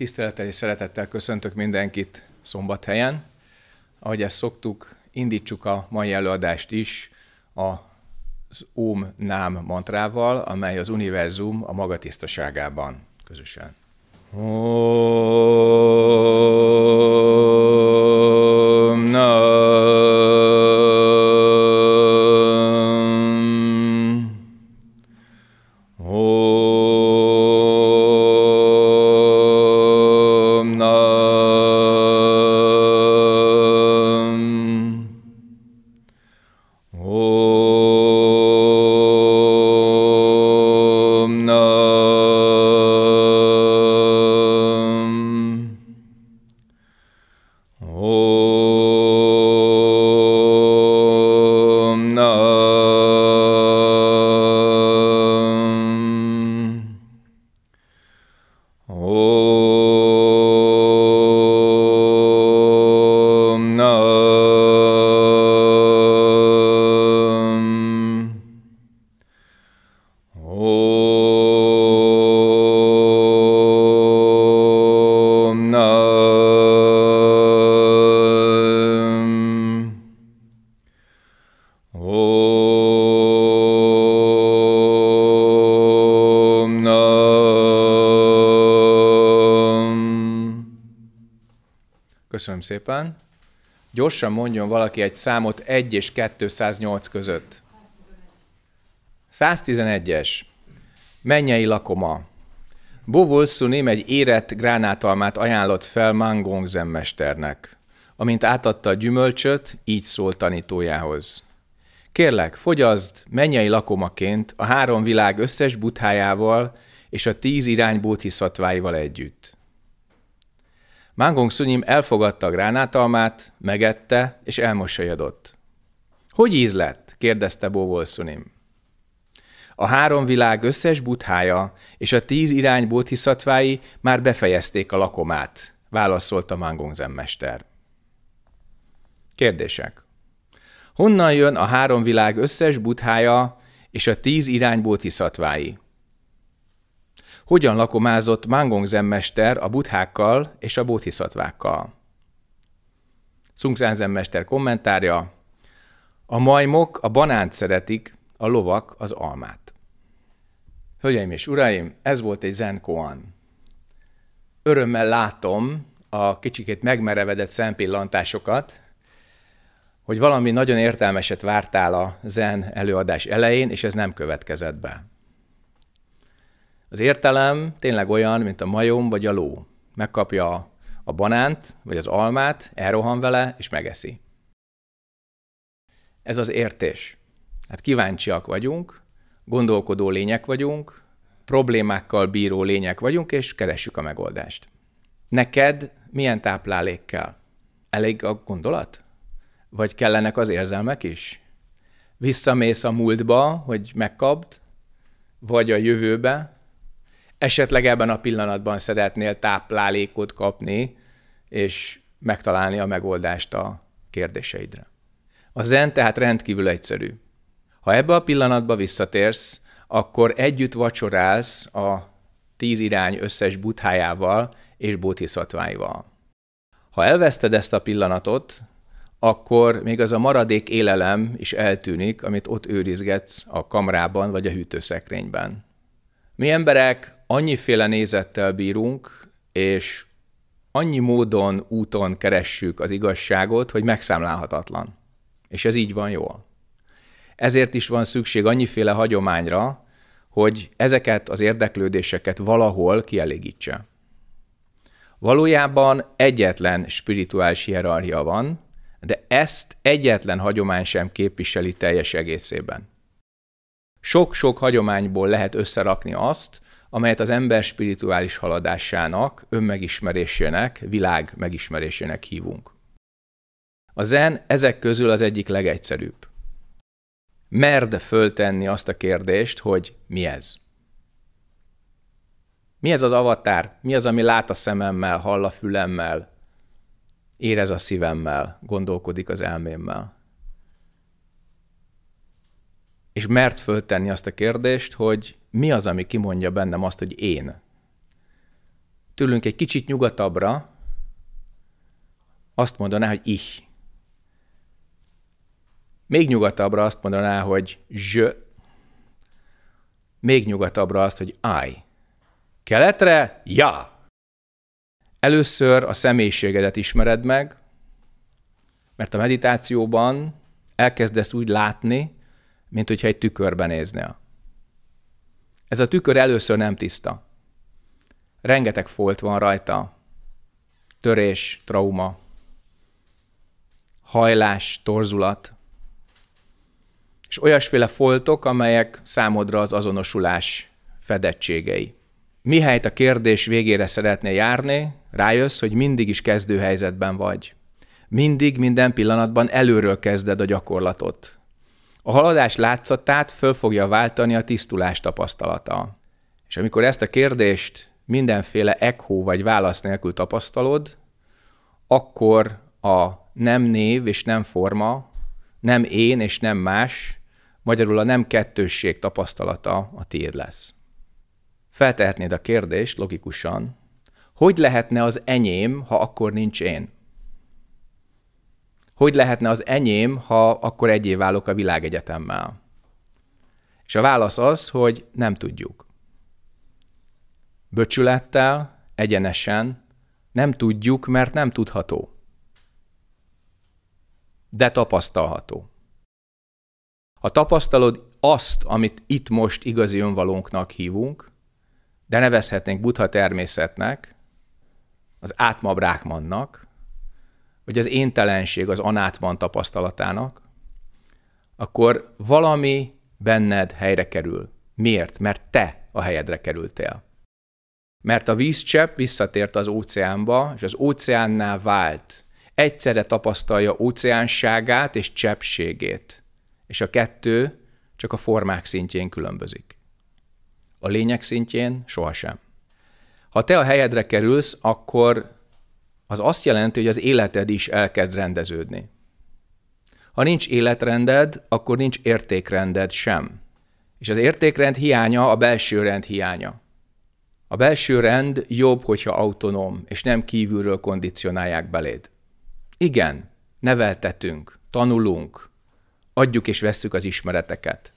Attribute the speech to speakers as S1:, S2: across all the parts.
S1: Tisztelettel és szeretettel köszöntök mindenkit szombathelyen. Ahogy ezt szoktuk, indítsuk a mai előadást is az OM Nám mantrával, amely az univerzum a maga tisztaságában közösen. Oh. Köszönöm szépen. Gyorsan mondjon valaki egy számot 1 és 208 között. 111-es. Mennyei lakoma. Bovolszunim egy érett gránátalmát ajánlott fel Mangong zenmesternek. Amint átadta a gyümölcsöt, így szólt tanítójához. Kérlek, fogyazd mennyei lakomaként a három világ összes buthájával és a tíz irány bóthiszatváival együtt. Mángong Szunyim elfogadta a gránátalmát, megette és elmosolyodott. Hogy íz lett? kérdezte Bóvol Szunyim. A három világ összes buthája és a tíz irány bóthiszatvái már befejezték a lakomát, válaszolta Mángong zemmester. Kérdések. Honnan jön a három világ összes buthája és a tíz irány bóthiszatvái? hogyan lakomázott Mangong zenmester a buthákkal és a bodhiszatvákkal. Cung zenmester kommentárja, a majmok a banánt szeretik, a lovak az almát. Hölgyeim és uraim, ez volt egy zenkoan. Örömmel látom a kicsikét megmerevedett szempillantásokat, hogy valami nagyon értelmeset vártál a zen előadás elején, és ez nem következett be. Az értelem tényleg olyan, mint a majom vagy a ló. Megkapja a banánt vagy az almát, elrohan vele és megeszi. Ez az értés. Hát kíváncsiak vagyunk, gondolkodó lények vagyunk, problémákkal bíró lények vagyunk, és keressük a megoldást. Neked milyen táplálék kell? Elég a gondolat? Vagy kellenek az érzelmek is? Visszamész a múltba, hogy megkapd, vagy a jövőbe, esetleg ebben a pillanatban szeretnél táplálékot kapni, és megtalálni a megoldást a kérdéseidre. A zen tehát rendkívül egyszerű. Ha ebbe a pillanatba visszatérsz, akkor együtt vacsorálsz a tíz irány összes buthájával és bodhisattváival. Ha elveszted ezt a pillanatot, akkor még az a maradék élelem is eltűnik, amit ott őrizgetsz a kamrában vagy a hűtőszekrényben. Mi emberek annyiféle nézettel bírunk, és annyi módon, úton keressük az igazságot, hogy megszámlálhatatlan. És ez így van jól. Ezért is van szükség annyiféle hagyományra, hogy ezeket az érdeklődéseket valahol kielégítse. Valójában egyetlen spirituális hierarchia van, de ezt egyetlen hagyomány sem képviseli teljes egészében. Sok-sok hagyományból lehet összerakni azt, amelyet az ember spirituális haladásának, önmegismerésének, világ megismerésének hívunk. A zen ezek közül az egyik legegyszerűbb. Merd föltenni azt a kérdést, hogy mi ez? Mi ez az avatár? Mi az, ami lát a szememmel, hall a fülemmel, érez a szívemmel, gondolkodik az elmémmel? és mert föltenni azt a kérdést, hogy mi az, ami kimondja bennem azt, hogy én. Tőlünk egy kicsit nyugatabbra azt mondaná, hogy ich. Még nyugatabbra azt mondaná, hogy zsö. Még nyugatabbra azt, hogy áj. Keletre, ja. Először a személyiségedet ismered meg, mert a meditációban elkezdesz úgy látni, mint hogyha egy tükörbe néznél. Ez a tükör először nem tiszta. Rengeteg folt van rajta, törés, trauma, hajlás, torzulat, és olyasféle foltok, amelyek számodra az azonosulás fedettségei. Mihelyt a kérdés végére szeretné járni, rájössz, hogy mindig is kezdőhelyzetben vagy. Mindig, minden pillanatban előről kezded a gyakorlatot. A haladás látszatát föl fogja váltani a tisztulás tapasztalata. És amikor ezt a kérdést mindenféle echo vagy válasz nélkül tapasztalod, akkor a nem név és nem forma, nem én és nem más, magyarul a nem kettősség tapasztalata a tiéd lesz. Feltehetnéd a kérdést logikusan, hogy lehetne az enyém, ha akkor nincs én? hogy lehetne az enyém, ha akkor egyé válok a világegyetemmel? És a válasz az, hogy nem tudjuk. Böcsülettel, egyenesen, nem tudjuk, mert nem tudható. De tapasztalható. Ha tapasztalod azt, amit itt most igazi önvalónknak hívunk, de nevezhetnénk buddha természetnek, az átmabrákmannak, hogy az éntelenség az anátban tapasztalatának, akkor valami benned helyre kerül. Miért? Mert te a helyedre kerültél. Mert a vízcsepp visszatért az óceánba, és az óceánnál vált. Egyszerre tapasztalja óceánságát és cseppségét. És a kettő csak a formák szintjén különbözik. A lényeg szintjén sohasem. Ha te a helyedre kerülsz, akkor az azt jelenti, hogy az életed is elkezd rendeződni. Ha nincs életrended, akkor nincs értékrended sem. És az értékrend hiánya a belső rend hiánya. A belső rend jobb, hogyha autonóm, és nem kívülről kondicionálják beléd. Igen, neveltetünk, tanulunk, adjuk és vesszük az ismereteket.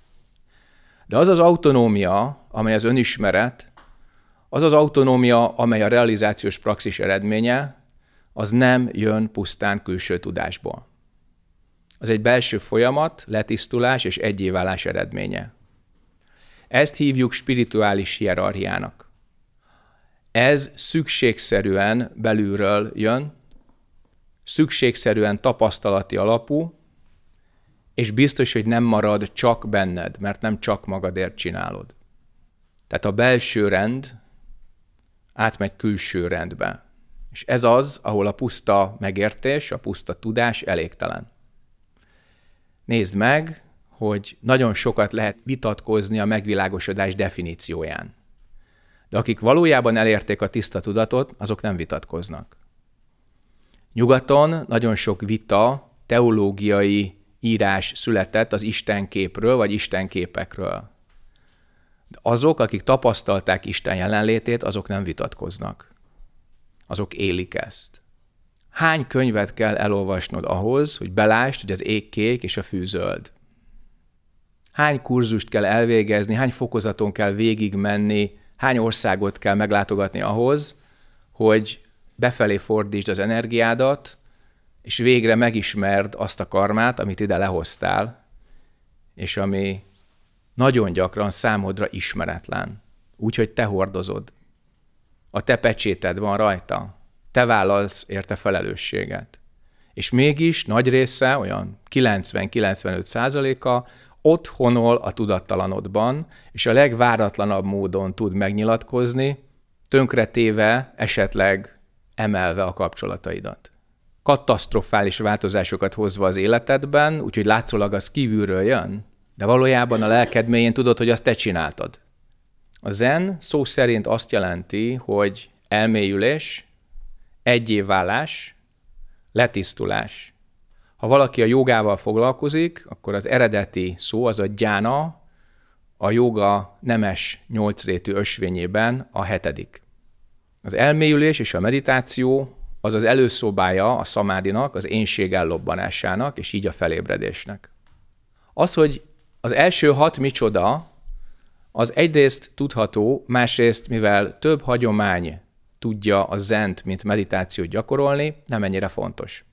S1: De az az autonómia, amely az önismeret, az az autonómia, amely a realizációs praxis eredménye, az nem jön pusztán külső tudásból. Az egy belső folyamat, letisztulás és egyéválás eredménye. Ezt hívjuk spirituális hierarchiának. Ez szükségszerűen belülről jön, szükségszerűen tapasztalati alapú, és biztos, hogy nem marad csak benned, mert nem csak magadért csinálod. Tehát a belső rend átmegy külső rendbe. És ez az, ahol a puszta megértés, a puszta tudás elégtelen. Nézd meg, hogy nagyon sokat lehet vitatkozni a megvilágosodás definícióján. De akik valójában elérték a tiszta tudatot, azok nem vitatkoznak. Nyugaton nagyon sok vita, teológiai írás született az Isten képről vagy Isten képekről. De azok, akik tapasztalták Isten jelenlétét, azok nem vitatkoznak azok élik ezt. Hány könyvet kell elolvasnod ahhoz, hogy belásd, hogy az ég kék és a fű zöld? Hány kurzust kell elvégezni, hány fokozaton kell végigmenni, hány országot kell meglátogatni ahhoz, hogy befelé fordítsd az energiádat, és végre megismerd azt a karmát, amit ide lehoztál, és ami nagyon gyakran számodra ismeretlen, úgyhogy te hordozod a te pecséted van rajta, te vállalsz érte felelősséget. És mégis nagy része, olyan 90-95 százaléka otthonol a tudattalanodban, és a legváratlanabb módon tud megnyilatkozni, tönkretéve, esetleg emelve a kapcsolataidat. Katasztrofális változásokat hozva az életedben, úgyhogy látszólag az kívülről jön, de valójában a lelked mélyén tudod, hogy azt te csináltad. A zen szó szerint azt jelenti, hogy elmélyülés, egyévválás, letisztulás. Ha valaki a jogával foglalkozik, akkor az eredeti szó az a gyána, a joga nemes nyolcrétű ösvényében a hetedik. Az elmélyülés és a meditáció az az előszobája a szamádinak, az énség ellobbanásának, és így a felébredésnek. Az, hogy az első hat micsoda, az egyrészt tudható, másrészt, mivel több hagyomány tudja a zent, mint meditációt gyakorolni, nem ennyire fontos.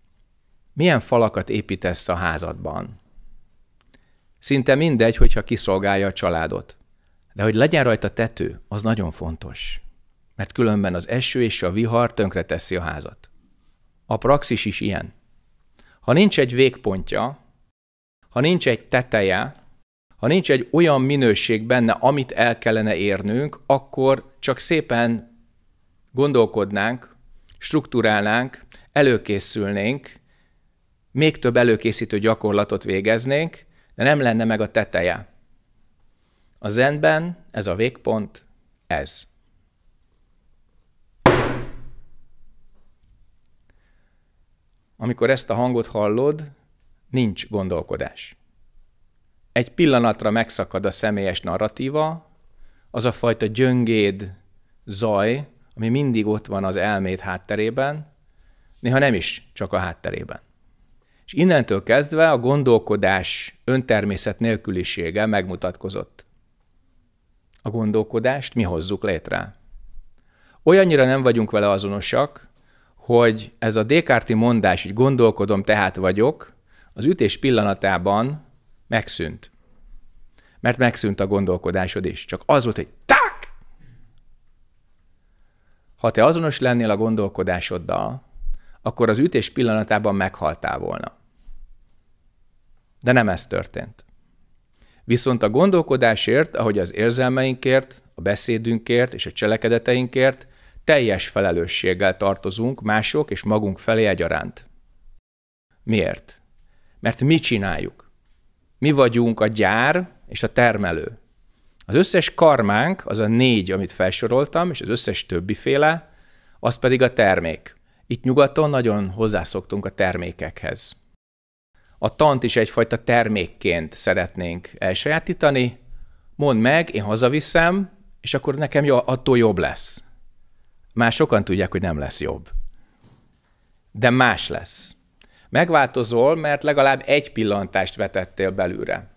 S1: Milyen falakat építesz a házadban? Szinte mindegy, hogyha kiszolgálja a családot. De hogy legyen rajta tető, az nagyon fontos, mert különben az eső és a vihar tönkreteszi a házat. A praxis is ilyen. Ha nincs egy végpontja, ha nincs egy teteje, ha nincs egy olyan minőség benne, amit el kellene érnünk, akkor csak szépen gondolkodnánk, struktúrálnánk, előkészülnénk, még több előkészítő gyakorlatot végeznénk, de nem lenne meg a teteje. A zenben ez a végpont, ez. Amikor ezt a hangot hallod, nincs gondolkodás egy pillanatra megszakad a személyes narratíva, az a fajta gyöngéd zaj, ami mindig ott van az elmét hátterében, néha nem is csak a hátterében. És innentől kezdve a gondolkodás öntermészet nélkülisége megmutatkozott. A gondolkodást mi hozzuk létre. Olyannyira nem vagyunk vele azonosak, hogy ez a Descartes mondás, hogy gondolkodom, tehát vagyok, az ütés pillanatában Megszűnt. Mert megszűnt a gondolkodásod is. Csak az volt, hogy tak! Ha te azonos lennél a gondolkodásoddal, akkor az ütés pillanatában meghaltál volna. De nem ez történt. Viszont a gondolkodásért, ahogy az érzelmeinkért, a beszédünkért és a cselekedeteinkért teljes felelősséggel tartozunk mások és magunk felé egyaránt. Miért? Mert mi csináljuk mi vagyunk a gyár és a termelő. Az összes karmánk, az a négy, amit felsoroltam, és az összes többi féle, az pedig a termék. Itt nyugaton nagyon hozzászoktunk a termékekhez. A tant is egyfajta termékként szeretnénk elsajátítani. Mondd meg, én hazaviszem, és akkor nekem jó, attól jobb lesz. Már sokan tudják, hogy nem lesz jobb. De más lesz. Megváltozol, mert legalább egy pillantást vetettél belőle.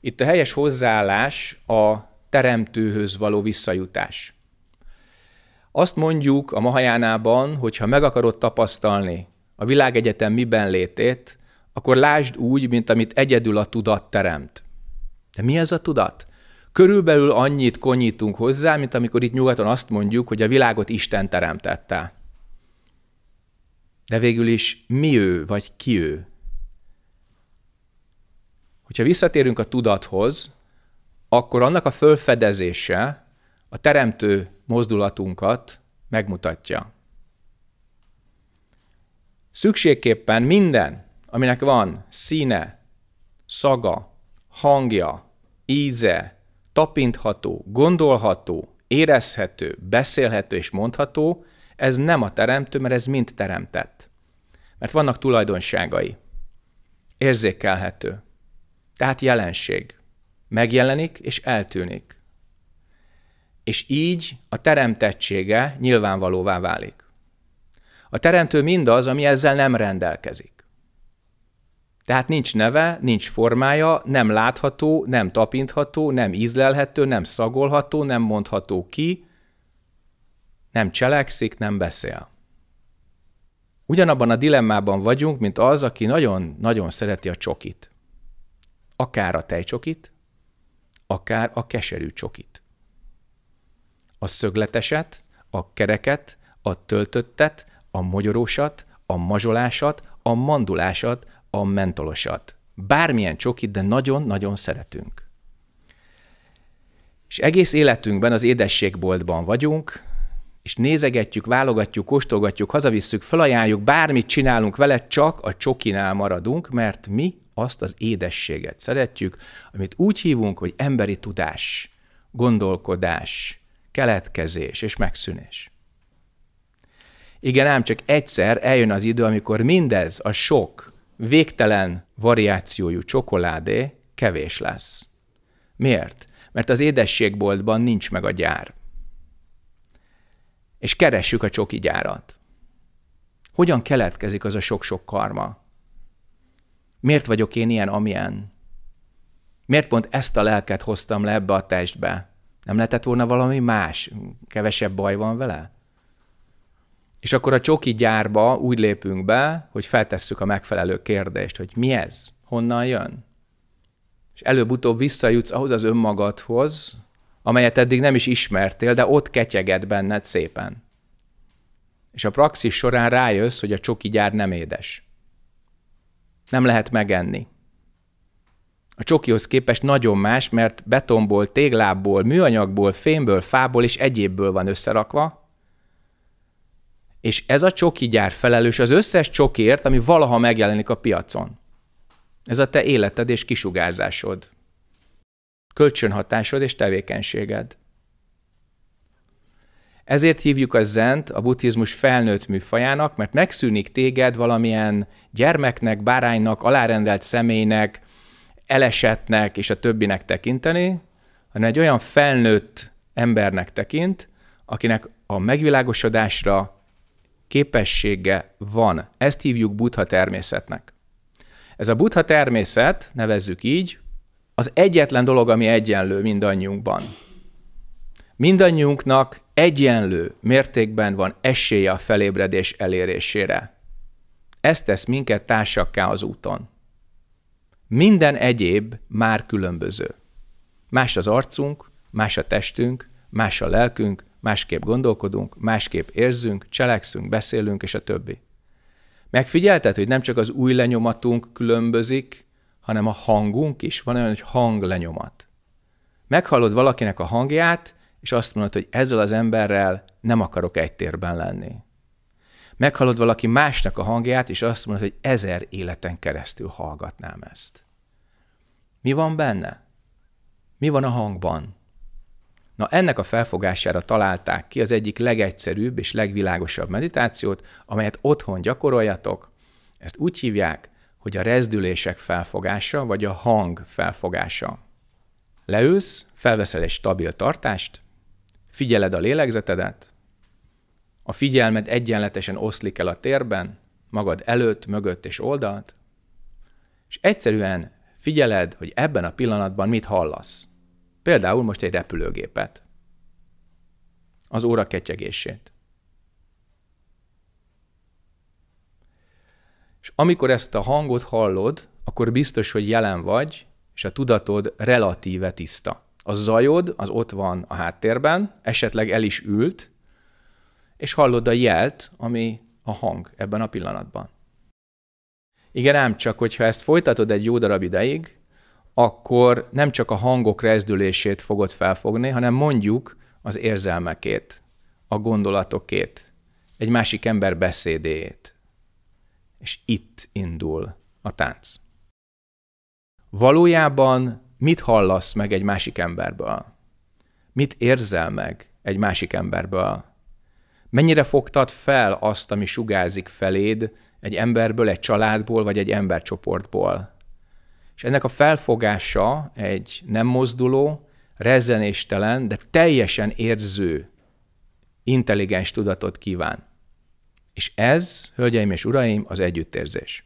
S1: Itt a helyes hozzáállás a teremtőhöz való visszajutás. Azt mondjuk a Mahajánában, hogy ha meg akarod tapasztalni a világegyetem miben létét, akkor lásd úgy, mint amit egyedül a tudat teremt. De mi ez a tudat? Körülbelül annyit konyítunk hozzá, mint amikor itt nyugaton azt mondjuk, hogy a világot Isten teremtette. De végül is mi ő, vagy ki ő? Hogyha visszatérünk a tudathoz, akkor annak a fölfedezése a teremtő mozdulatunkat megmutatja. Szükségképpen minden, aminek van színe, szaga, hangja, íze, tapintható, gondolható, érezhető, beszélhető és mondható, ez nem a teremtő, mert ez mind teremtett. Mert vannak tulajdonságai. Érzékelhető. Tehát jelenség. Megjelenik és eltűnik. És így a teremtettsége nyilvánvalóvá válik. A teremtő mindaz, ami ezzel nem rendelkezik. Tehát nincs neve, nincs formája, nem látható, nem tapintható, nem ízlelhető, nem szagolható, nem mondható ki, nem cselekszik, nem beszél. Ugyanabban a dilemmában vagyunk, mint az, aki nagyon-nagyon szereti a csokit. Akár a tejcsokit, akár a keserű csokit. A szögleteset, a kereket, a töltöttet, a magyarósat, a mazsolásat, a mandulásat, a mentolosat. Bármilyen csokit, de nagyon-nagyon szeretünk. És egész életünkben az édességboltban vagyunk, és nézegetjük, válogatjuk, kóstolgatjuk, hazavisszük, felajánljuk, bármit csinálunk vele, csak a csokinál maradunk, mert mi azt az édességet szeretjük, amit úgy hívunk, hogy emberi tudás, gondolkodás, keletkezés és megszűnés. Igen, ám csak egyszer eljön az idő, amikor mindez a sok, végtelen variációjú csokoládé kevés lesz. Miért? Mert az édességboltban nincs meg a gyár és keressük a csoki gyárat. Hogyan keletkezik az a sok-sok karma? Miért vagyok én ilyen, amilyen? Miért pont ezt a lelket hoztam le ebbe a testbe? Nem lehetett volna valami más? Kevesebb baj van vele? És akkor a csoki gyárba úgy lépünk be, hogy feltesszük a megfelelő kérdést, hogy mi ez? Honnan jön? És előbb-utóbb visszajutsz ahhoz az önmagadhoz, amelyet eddig nem is ismertél, de ott ketyeget benned szépen. És a praxis során rájössz, hogy a csoki gyár nem édes. Nem lehet megenni. A csokihoz képest nagyon más, mert betonból, téglából, műanyagból, fémből, fából és egyébből van összerakva, és ez a csoki gyár felelős az összes csokért, ami valaha megjelenik a piacon. Ez a te életed és kisugárzásod kölcsönhatásod és tevékenységed. Ezért hívjuk a zent a buddhizmus felnőtt műfajának, mert megszűnik téged valamilyen gyermeknek, báránynak, alárendelt személynek, elesetnek és a többinek tekinteni, hanem egy olyan felnőtt embernek tekint, akinek a megvilágosodásra képessége van. Ezt hívjuk buddha természetnek. Ez a buddha természet, nevezzük így, az egyetlen dolog, ami egyenlő mindannyiunkban. Mindannyiunknak egyenlő mértékben van esélye a felébredés elérésére. Ez tesz minket társakká az úton. Minden egyéb már különböző. Más az arcunk, más a testünk, más a lelkünk, másképp gondolkodunk, másképp érzünk, cselekszünk, beszélünk, és a többi. Megfigyelted, hogy nem csak az új lenyomatunk különbözik, hanem a hangunk is. Van olyan, hogy hanglenyomat. Meghallod valakinek a hangját, és azt mondod, hogy ezzel az emberrel nem akarok egy térben lenni. Meghallod valaki másnak a hangját, és azt mondod, hogy ezer életen keresztül hallgatnám ezt. Mi van benne? Mi van a hangban? Na ennek a felfogására találták ki az egyik legegyszerűbb és legvilágosabb meditációt, amelyet otthon gyakoroljatok. Ezt úgy hívják, hogy a rezdülések felfogása vagy a hang felfogása. Leülsz, felveszel egy stabil tartást, figyeled a lélegzetedet, a figyelmed egyenletesen oszlik el a térben, magad előtt, mögött és oldalt, és egyszerűen figyeled, hogy ebben a pillanatban mit hallasz. Például most egy repülőgépet, az óra ketyegését, amikor ezt a hangot hallod, akkor biztos, hogy jelen vagy, és a tudatod relatíve tiszta. A zajod az ott van a háttérben, esetleg el is ült, és hallod a jelt, ami a hang ebben a pillanatban. Igen, ám csak, hogyha ezt folytatod egy jó darab ideig, akkor nem csak a hangok rezdülését fogod felfogni, hanem mondjuk az érzelmekét, a gondolatokét, egy másik ember beszédéjét és itt indul a tánc. Valójában mit hallasz meg egy másik emberből? Mit érzel meg egy másik emberből? Mennyire fogtad fel azt, ami sugárzik feléd egy emberből, egy családból vagy egy embercsoportból? És ennek a felfogása egy nem mozduló, rezenéstelen, de teljesen érző, intelligens tudatot kíván. És ez, hölgyeim és uraim, az együttérzés.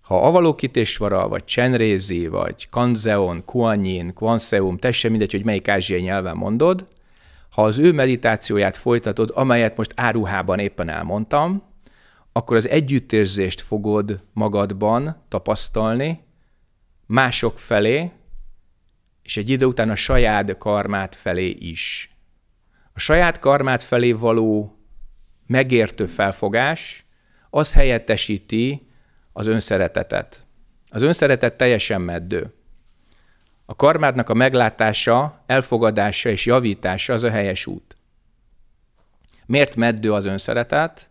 S1: Ha Avalokitésvara, vagy csenrézi, vagy kanzeon, kuanyin, Kwanseum, tesse mindegy, hogy melyik ázsiai nyelven mondod, ha az ő meditációját folytatod, amelyet most áruhában éppen elmondtam, akkor az együttérzést fogod magadban tapasztalni, mások felé, és egy idő után a saját karmát felé is. A saját karmát felé való megértő felfogás, az helyettesíti az önszeretetet. Az önszeretet teljesen meddő. A karmádnak a meglátása, elfogadása és javítása az a helyes út. Miért meddő az önszeretet?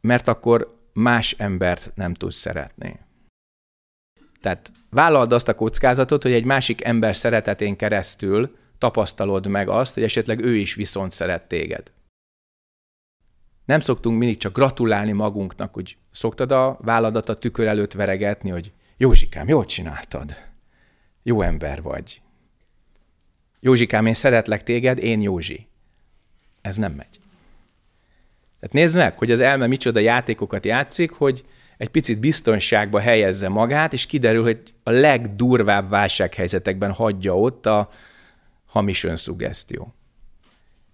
S1: Mert akkor más embert nem tudsz szeretni. Tehát vállald azt a kockázatot, hogy egy másik ember szeretetén keresztül tapasztalod meg azt, hogy esetleg ő is viszont szeret téged nem szoktunk mindig csak gratulálni magunknak, hogy szoktad a válladat a tükör előtt veregetni, hogy Józsikám, jól csináltad. Jó ember vagy. Józsikám, én szeretlek téged, én Józsi. Ez nem megy. Tehát nézd meg, hogy az elme micsoda játékokat játszik, hogy egy picit biztonságba helyezze magát, és kiderül, hogy a legdurvább válsághelyzetekben hagyja ott a hamis önszugesztió.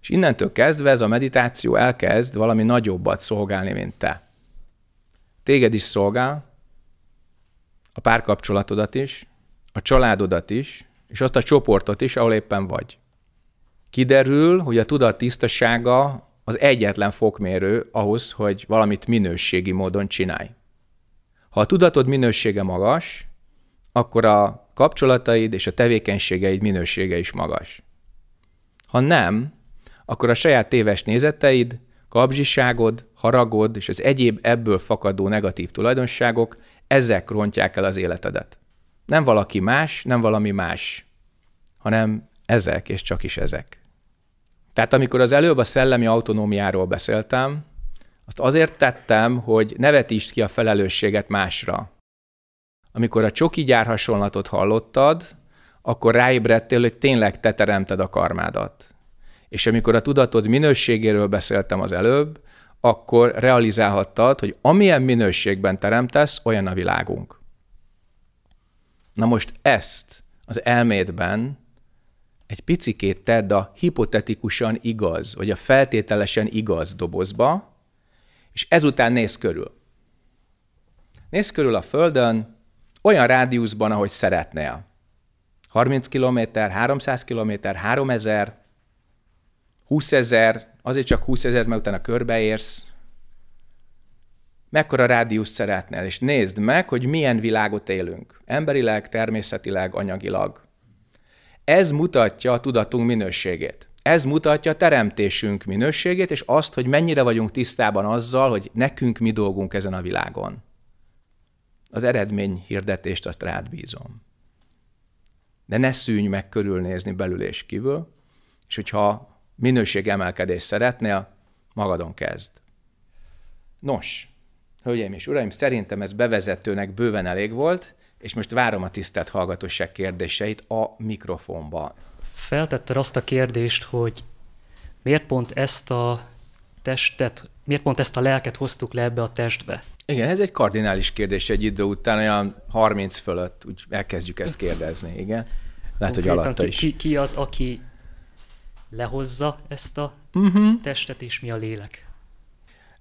S1: És innentől kezdve ez a meditáció elkezd valami nagyobbat szolgálni, mint te. Téged is szolgál, a párkapcsolatodat is, a családodat is, és azt a csoportot is, ahol éppen vagy. Kiderül, hogy a tudat tisztasága az egyetlen fokmérő ahhoz, hogy valamit minőségi módon csinálj. Ha a tudatod minősége magas, akkor a kapcsolataid és a tevékenységeid minősége is magas. Ha nem, akkor a saját téves nézeteid, kapzsiságod, haragod és az egyéb ebből fakadó negatív tulajdonságok, ezek rontják el az életedet. Nem valaki más, nem valami más, hanem ezek és csak is ezek. Tehát amikor az előbb a szellemi autonómiáról beszéltem, azt azért tettem, hogy ne vetítsd ki a felelősséget másra. Amikor a csoki gyár hasonlatot hallottad, akkor ráébredtél, hogy tényleg te teremted a karmádat. És amikor a tudatod minőségéről beszéltem az előbb, akkor realizálhattad, hogy amilyen minőségben teremtesz, olyan a világunk. Na most ezt az elmédben egy picikét tedd a hipotetikusan igaz, vagy a feltételesen igaz dobozba, és ezután néz körül. Néz körül a Földön, olyan rádiuszban, ahogy szeretnél. 30 km, 300 km, 3000, 20 ezer, azért csak 20 ezer, mert utána körbeérsz. Mekkora rádiusz szeretnél, és nézd meg, hogy milyen világot élünk. Emberileg, természetileg, anyagilag. Ez mutatja a tudatunk minőségét. Ez mutatja a teremtésünk minőségét, és azt, hogy mennyire vagyunk tisztában azzal, hogy nekünk mi dolgunk ezen a világon. Az eredmény hirdetést azt rád bízom. De ne szűnj meg körülnézni belül és kívül, és hogyha minőségemelkedést szeretnél, magadon kezd. Nos, hölgyeim és uraim, szerintem ez bevezetőnek bőven elég volt, és most várom a tisztelt hallgatóság kérdéseit a mikrofonba.
S2: Feltette azt a kérdést, hogy miért pont ezt a testet, miért pont ezt a lelket hoztuk le ebbe a testbe?
S1: Igen, ez egy kardinális kérdés egy idő után, olyan 30 fölött, úgy elkezdjük ezt kérdezni, igen. Lehet, Konkrétan hogy alatta ki, is.
S2: Ki, ki az, aki lehozza ezt a uh-huh. testet, és mi a lélek.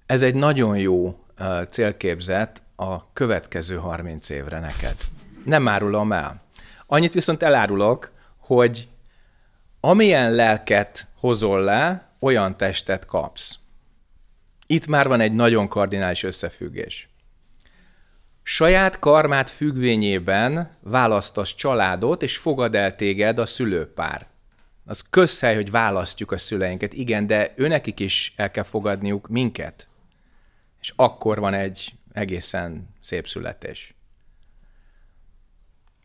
S1: Ez egy nagyon jó uh, célképzet a következő 30 évre neked. Nem árulom el. Annyit viszont elárulok, hogy amilyen lelket hozol le, olyan testet kapsz. Itt már van egy nagyon kardinális összefüggés. Saját karmát függvényében választasz családot, és fogad el téged a szülőpár. Az közhely, hogy választjuk a szüleinket. Igen, de őnekik is el kell fogadniuk minket. És akkor van egy egészen szép születés.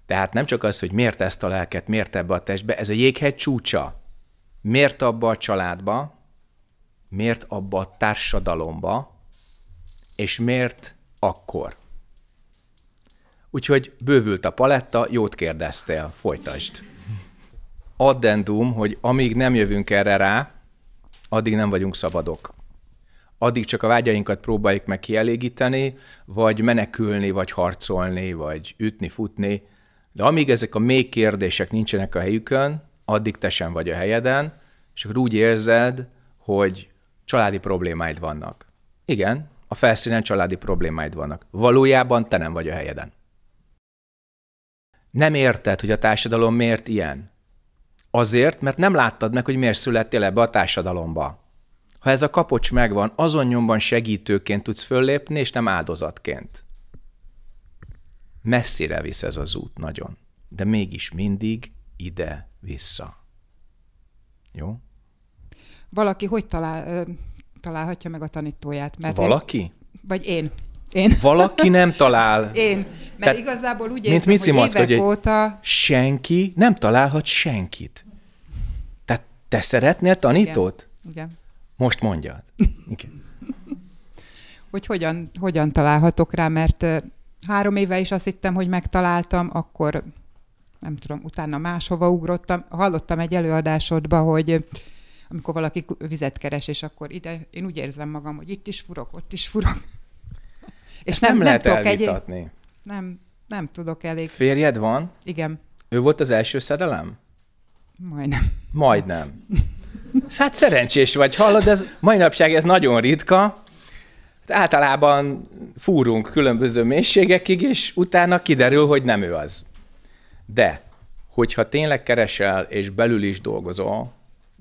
S1: Tehát nem csak az, hogy miért ezt a lelket, miért ebbe a testbe, ez a jéghegy csúcsa. Miért abba a családba, miért abba a társadalomba, és miért akkor. Úgyhogy bővült a paletta, jót kérdeztél, folytasd addendum, hogy amíg nem jövünk erre rá, addig nem vagyunk szabadok. Addig csak a vágyainkat próbáljuk meg kielégíteni, vagy menekülni, vagy harcolni, vagy ütni, futni. De amíg ezek a mély kérdések nincsenek a helyükön, addig te sem vagy a helyeden, és akkor úgy érzed, hogy családi problémáid vannak. Igen, a felszínen családi problémáid vannak. Valójában te nem vagy a helyeden. Nem érted, hogy a társadalom miért ilyen. Azért, mert nem láttad meg, hogy miért születtél ebbe a társadalomba. Ha ez a kapocs megvan, azon nyomban segítőként tudsz föllépni, és nem áldozatként. Messzire visz ez az út nagyon, de mégis mindig ide-vissza. Jó?
S3: Valaki hogy talál, ö, találhatja meg a tanítóját? Mert Valaki? Én, vagy én. Én. Valaki
S1: nem talál. Én.
S3: Mert Tehát, igazából úgy érzem, mint hogy évek óta...
S1: Senki nem találhat senkit. Te szeretnél tanítót? Igen. Igen. Most mondjad. Igen. hogy hogyan, hogyan találhatok
S3: rá, mert három éve is azt hittem, hogy megtaláltam, akkor nem tudom, utána máshova ugrottam. Hallottam egy előadásodba, hogy amikor valaki vizet keres, és akkor ide, én úgy érzem magam, hogy itt is furok, ott is furok. és Ezt nem, nem lehet nem elvitatni. Egy... Nem, nem tudok elég. Férjed
S1: van? Igen. Ő volt az első szerelem? Majdnem. Majdnem. Szóval hát szerencsés vagy, hallod, ez mai napság ez nagyon ritka. Általában fúrunk különböző mélységekig, és utána kiderül, hogy nem ő az. De, hogyha tényleg keresel és belül is dolgozol,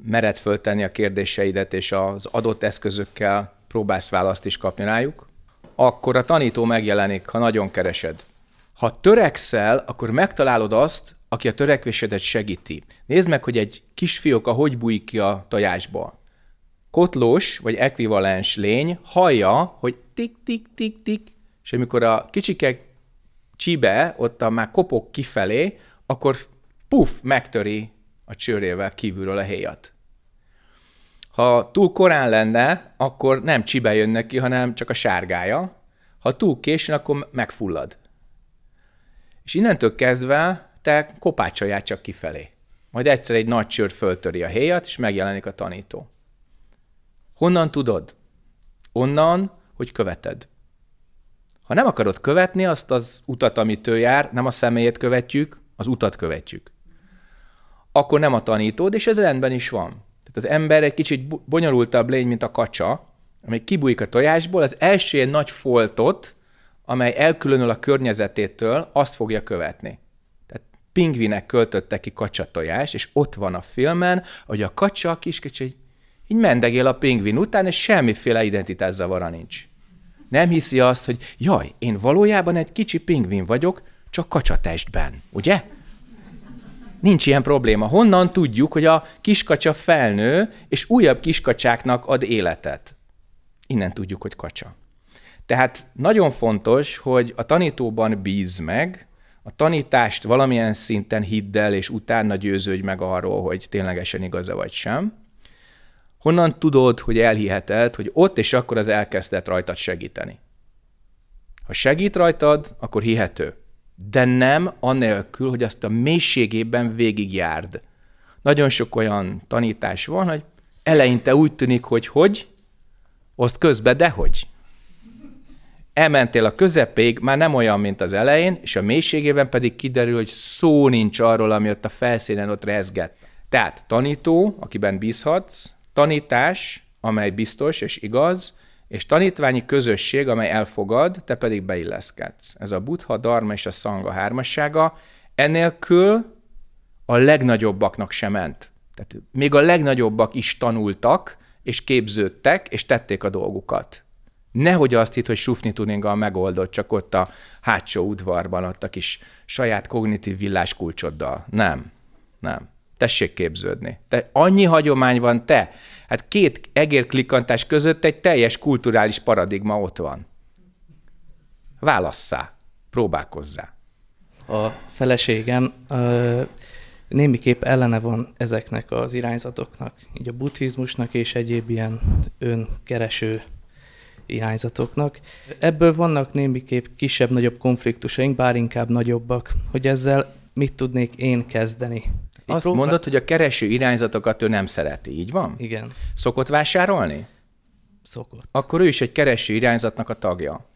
S1: mered föltenni a kérdéseidet, és az adott eszközökkel próbálsz választ is kapni rájuk, akkor a tanító megjelenik, ha nagyon keresed. Ha törekszel, akkor megtalálod azt, aki a törekvésedet segíti. Nézd meg, hogy egy kisfióka hogy bújik ki a tojásba. Kotlós vagy ekvivalens lény hallja, hogy tik-tik-tik-tik, és amikor a kicsike csibe, ott a már kopok kifelé, akkor puff, megtöri a csőrével kívülről a héjat. Ha túl korán lenne, akkor nem csibe jön neki, hanem csak a sárgája. Ha túl későn, akkor megfullad. És innentől kezdve te kopácsolját csak kifelé. Majd egyszer egy nagy csőr föltöri a héjat, és megjelenik a tanító. Honnan tudod? Onnan, hogy követed. Ha nem akarod követni azt az utat, amit ő jár, nem a személyét követjük, az utat követjük. Akkor nem a tanítód, és ez rendben is van. Tehát az ember egy kicsit bonyolultabb lény, mint a kacsa, amely kibújik a tojásból, az első nagy foltot, amely elkülönül a környezetétől, azt fogja követni pingvinek költöttek ki tojás és ott van a filmen, hogy a kacsa, a kiskecse így, így mendegél a pingvin után, és semmiféle zavara nincs. Nem hiszi azt, hogy jaj, én valójában egy kicsi pingvin vagyok, csak kacsa testben", ugye? Nincs ilyen probléma. Honnan tudjuk, hogy a kiskacsa felnő, és újabb kiskacsáknak ad életet? Innen tudjuk, hogy kacsa. Tehát nagyon fontos, hogy a tanítóban bíz meg, a tanítást valamilyen szinten hidd el, és utána győződj meg arról, hogy ténylegesen igaza vagy sem. Honnan tudod, hogy elhiheted, hogy ott és akkor az elkezdett rajtad segíteni? Ha segít rajtad, akkor hihető. De nem anélkül, hogy azt a mélységében végigjárd. Nagyon sok olyan tanítás van, hogy eleinte úgy tűnik, hogy hogy, azt közben dehogy elmentél a közepéig, már nem olyan, mint az elején, és a mélységében pedig kiderül, hogy szó nincs arról, ami ott a felszínen ott rezgett. Tehát tanító, akiben bízhatsz, tanítás, amely biztos és igaz, és tanítványi közösség, amely elfogad, te pedig beilleszkedsz. Ez a buddha, dharma és a szanga hármassága. Enélkül a legnagyobbaknak sem ment. Tehát még a legnagyobbak is tanultak, és képződtek, és tették a dolgukat. Nehogy azt hitt, hogy sufni tuninggal megoldott, csak ott a hátsó udvarban, ott a kis saját kognitív villáskulcsoddal. Nem, nem. Tessék képződni. Te, annyi hagyomány van te. Hát két egérklikkantás között egy teljes kulturális paradigma ott van. Válasszá, próbálkozzá. A feleségem ö,
S2: némiképp ellene van ezeknek az irányzatoknak, így a buddhizmusnak és egyéb ilyen önkereső irányzatoknak. Ebből vannak némiképp kisebb-nagyobb konfliktusaink, bár inkább nagyobbak, hogy ezzel mit tudnék én kezdeni.
S1: Itt Azt próbál... mondod, hogy a kereső irányzatokat ő nem szereti, így van? Igen. Szokott vásárolni? Szokott. Akkor ő is egy kereső irányzatnak a tagja.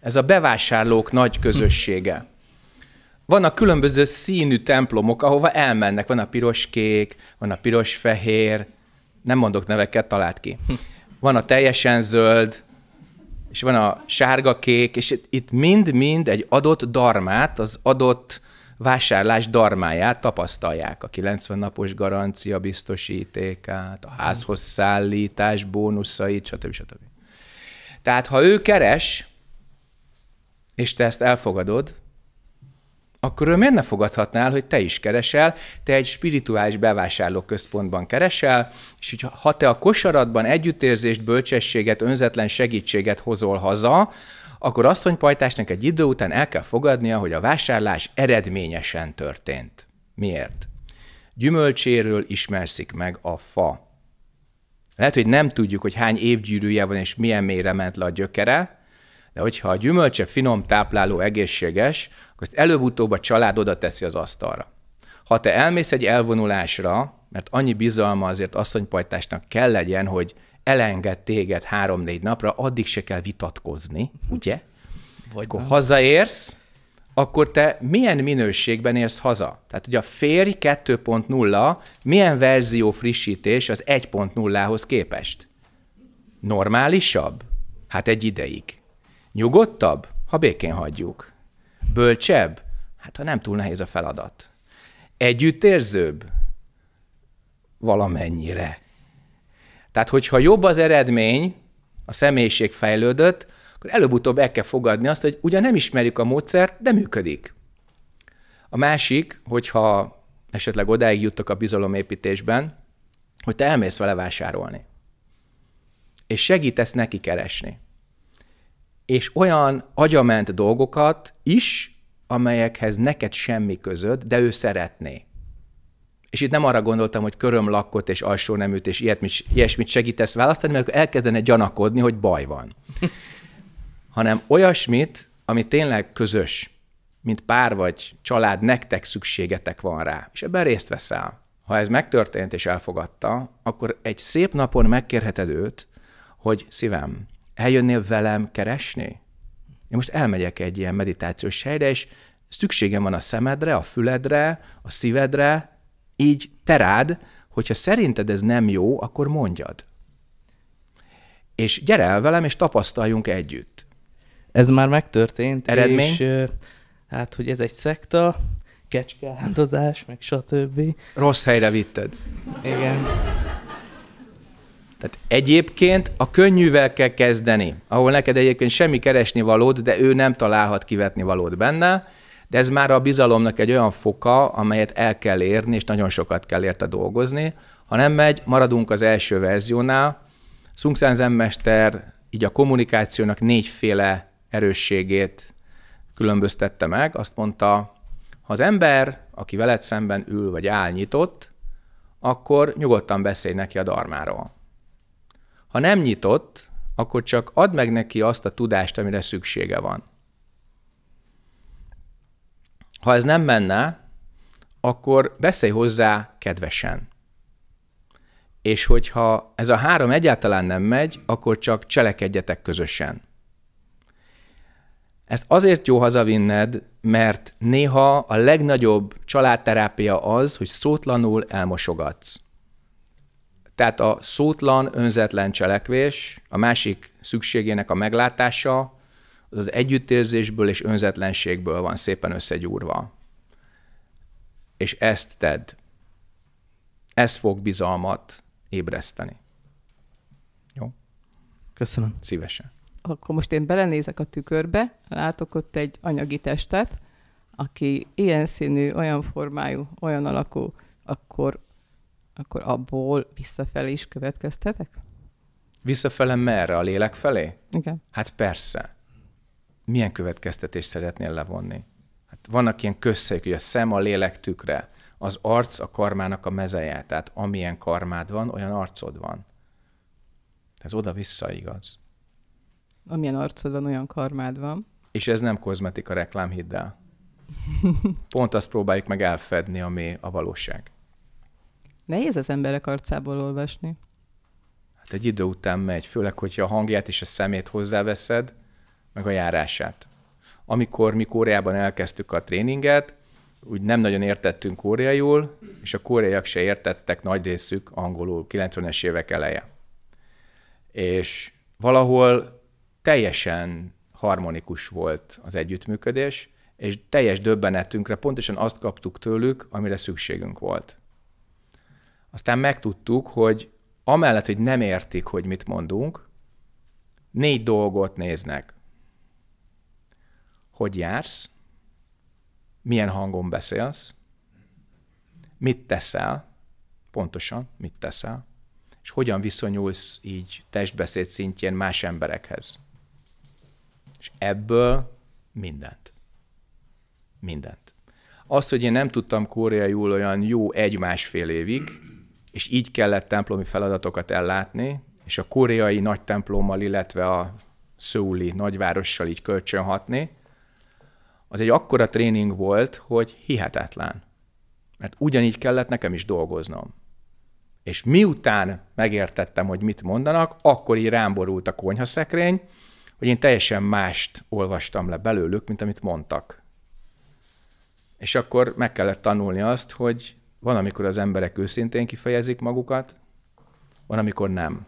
S1: Ez a bevásárlók nagy közössége. Vannak különböző színű templomok, ahova elmennek. Van a piros-kék, van a piros-fehér, nem mondok neveket, talált ki. Van a teljesen zöld, és van a sárga-kék, és itt mind-mind egy adott darmát, az adott vásárlás darmáját tapasztalják, a 90 napos garancia biztosítékát, a házhoz szállítás bónuszait, stb. stb. Tehát ha ő keres, és te ezt elfogadod, akkor ő miért ne fogadhatnál, hogy te is keresel, te egy spirituális bevásárlóközpontban keresel, és hogy ha te a kosaratban együttérzést, bölcsességet, önzetlen segítséget hozol haza, akkor asszonypajtásnak egy idő után el kell fogadnia, hogy a vásárlás eredményesen történt. Miért? Gyümölcséről ismerszik meg a fa. Lehet, hogy nem tudjuk, hogy hány évgyűrűje van és milyen mélyre ment le a gyökere, de hogyha a gyümölcse finom, tápláló, egészséges, akkor ezt előbb-utóbb a család oda teszi az asztalra. Ha te elmész egy elvonulásra, mert annyi bizalma azért asszonypajtásnak kell legyen, hogy elenged téged három-négy napra, addig se kell vitatkozni, ugye? Vagy akkor nem. hazaérsz, akkor te milyen minőségben érsz haza? Tehát ugye a férj 2.0 milyen verzió frissítés az 1.0-hoz képest? Normálisabb? Hát egy ideig. Nyugodtabb, ha békén hagyjuk. Bölcsebb, hát ha nem túl nehéz a feladat. Együttérzőbb, valamennyire. Tehát, hogyha jobb az eredmény, a személyiség fejlődött, akkor előbb-utóbb el kell fogadni azt, hogy ugyan nem ismerjük a módszert, de működik. A másik, hogyha esetleg odáig juttak a bizalomépítésben, hogy te elmész vele vásárolni, és segítesz neki keresni és olyan agyament dolgokat is, amelyekhez neked semmi közöd, de ő szeretné. És itt nem arra gondoltam, hogy köröm lakkot és alsó neműt és ilyet, ilyesmit segítesz választani, mert elkezdene gyanakodni, hogy baj van. Hanem olyasmit, ami tényleg közös, mint pár vagy család, nektek szükségetek van rá, és ebben részt veszel. Ha ez megtörtént és elfogadta, akkor egy szép napon megkérheted őt, hogy szívem, eljönnél velem keresni? Én most elmegyek egy ilyen meditációs helyre, és szükségem van a szemedre, a füledre, a szívedre, így terád, hogyha szerinted ez nem jó, akkor mondjad. És gyere el velem, és tapasztaljunk együtt. Ez már megtörtént. Eredmény? És, hát, hogy ez egy szekta, kecskeáldozás,
S2: meg stb.
S1: Rossz helyre vitted. Igen. Tehát egyébként a könnyűvel kell kezdeni, ahol neked egyébként semmi keresni valód, de ő nem találhat kivetni valód benne, de ez már a bizalomnak egy olyan foka, amelyet el kell érni, és nagyon sokat kell érte dolgozni. Ha nem megy, maradunk az első verziónál. Szungszán zenmester így a kommunikációnak négyféle erősségét különböztette meg. Azt mondta, ha az ember, aki veled szemben ül vagy áll nyitott, akkor nyugodtan beszélj neki a darmáról. Ha nem nyitott, akkor csak add meg neki azt a tudást, amire szüksége van. Ha ez nem menne, akkor beszélj hozzá kedvesen. És hogyha ez a három egyáltalán nem megy, akkor csak cselekedjetek közösen. Ezt azért jó hazavinned, mert néha a legnagyobb családterápia az, hogy szótlanul elmosogatsz. Tehát a szótlan, önzetlen cselekvés, a másik szükségének a meglátása, az az együttérzésből és önzetlenségből van szépen összegyúrva. És ezt tedd. Ez fog bizalmat ébreszteni. Jó? Köszönöm. Szívesen.
S3: Akkor most én belenézek a tükörbe, látok ott egy anyagi testet, aki ilyen színű, olyan formájú, olyan alakú, akkor akkor abból visszafelé is következtetek?
S1: Visszafele merre? A lélek felé? Igen. Hát persze. Milyen következtetést szeretnél levonni? Hát vannak ilyen közszelyek, hogy a szem a lélek tükre, az arc a karmának a mezeje, tehát amilyen karmád van, olyan arcod van. Ez oda-vissza igaz.
S3: Amilyen arcod van, olyan karmád van.
S1: És ez nem kozmetika reklám, hidd el. Pont azt próbáljuk meg elfedni, ami a valóság.
S3: Nehéz az emberek arcából olvasni.
S1: Hát egy idő után megy, főleg, hogyha a hangját és a szemét hozzáveszed, meg a járását. Amikor mi Koreában elkezdtük a tréninget, úgy nem nagyon értettünk kóreaiul, és a koreaiak se értettek nagy részük angolul, 90-es évek eleje. És valahol teljesen harmonikus volt az együttműködés, és teljes döbbenetünkre pontosan azt kaptuk tőlük, amire szükségünk volt. Aztán megtudtuk, hogy amellett, hogy nem értik, hogy mit mondunk, négy dolgot néznek. Hogy jársz, milyen hangon beszélsz, mit teszel, pontosan mit teszel, és hogyan viszonyulsz így testbeszéd szintjén más emberekhez. És ebből mindent. Mindent. Azt, hogy én nem tudtam koreaiul olyan jó egy-másfél évig, és így kellett templomi feladatokat ellátni, és a koreai nagy templommal, illetve a szóli nagyvárossal így kölcsönhatni, az egy akkora tréning volt, hogy hihetetlen. Mert ugyanígy kellett nekem is dolgoznom. És miután megértettem, hogy mit mondanak, akkor így rám borult a konyhaszekrény, hogy én teljesen mást olvastam le belőlük, mint amit mondtak. És akkor meg kellett tanulni azt, hogy van, amikor az emberek őszintén kifejezik magukat, van, amikor nem.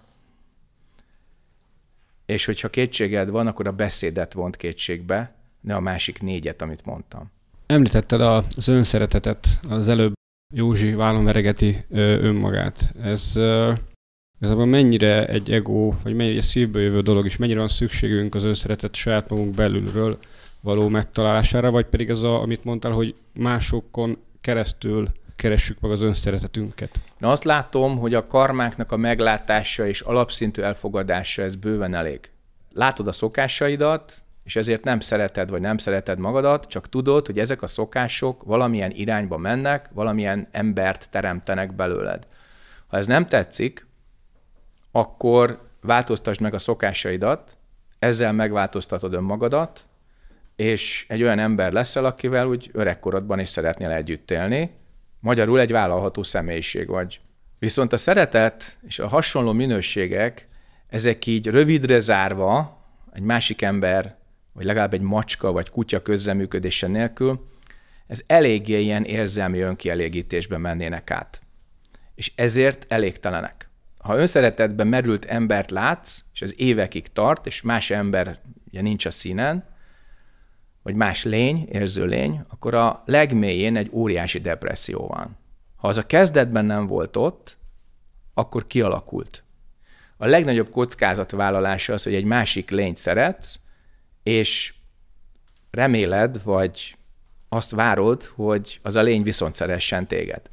S1: És hogyha kétséged van, akkor a beszédet vont kétségbe, ne a másik négyet, amit mondtam.
S4: Említetted az önszeretetet az előbb. Józsi vállon veregeti önmagát. Ez ez abban mennyire egy ego, vagy mennyire egy szívből jövő dolog, és mennyire van szükségünk az önszeretet saját magunk belülről való megtalálására, vagy pedig ez, a, amit mondtál, hogy másokon keresztül keressük meg az önszeretetünket.
S1: Na azt látom, hogy a karmáknak a meglátása és alapszintű elfogadása ez bőven elég. Látod a szokásaidat, és ezért nem szereted vagy nem szereted magadat, csak tudod, hogy ezek a szokások valamilyen irányba mennek, valamilyen embert teremtenek belőled. Ha ez nem tetszik, akkor változtasd meg a szokásaidat, ezzel megváltoztatod önmagadat, és egy olyan ember leszel, akivel úgy öregkorodban is szeretnél együtt élni, Magyarul egy vállalható személyiség vagy. Viszont a szeretet és a hasonló minőségek, ezek így rövidre zárva egy másik ember, vagy legalább egy macska vagy kutya közreműködése nélkül, ez eléggé ilyen érzelmi önkielégítésbe mennének át. És ezért elégtelenek. Ha önszeretetben merült embert látsz, és az évekig tart, és más ember ugye nincs a színen, vagy más lény, érző lény, akkor a legmélyén egy óriási depresszió van. Ha az a kezdetben nem volt ott, akkor kialakult. A legnagyobb kockázatvállalása az, hogy egy másik lényt szeretsz, és reméled, vagy azt várod, hogy az a lény viszont szeressen téged.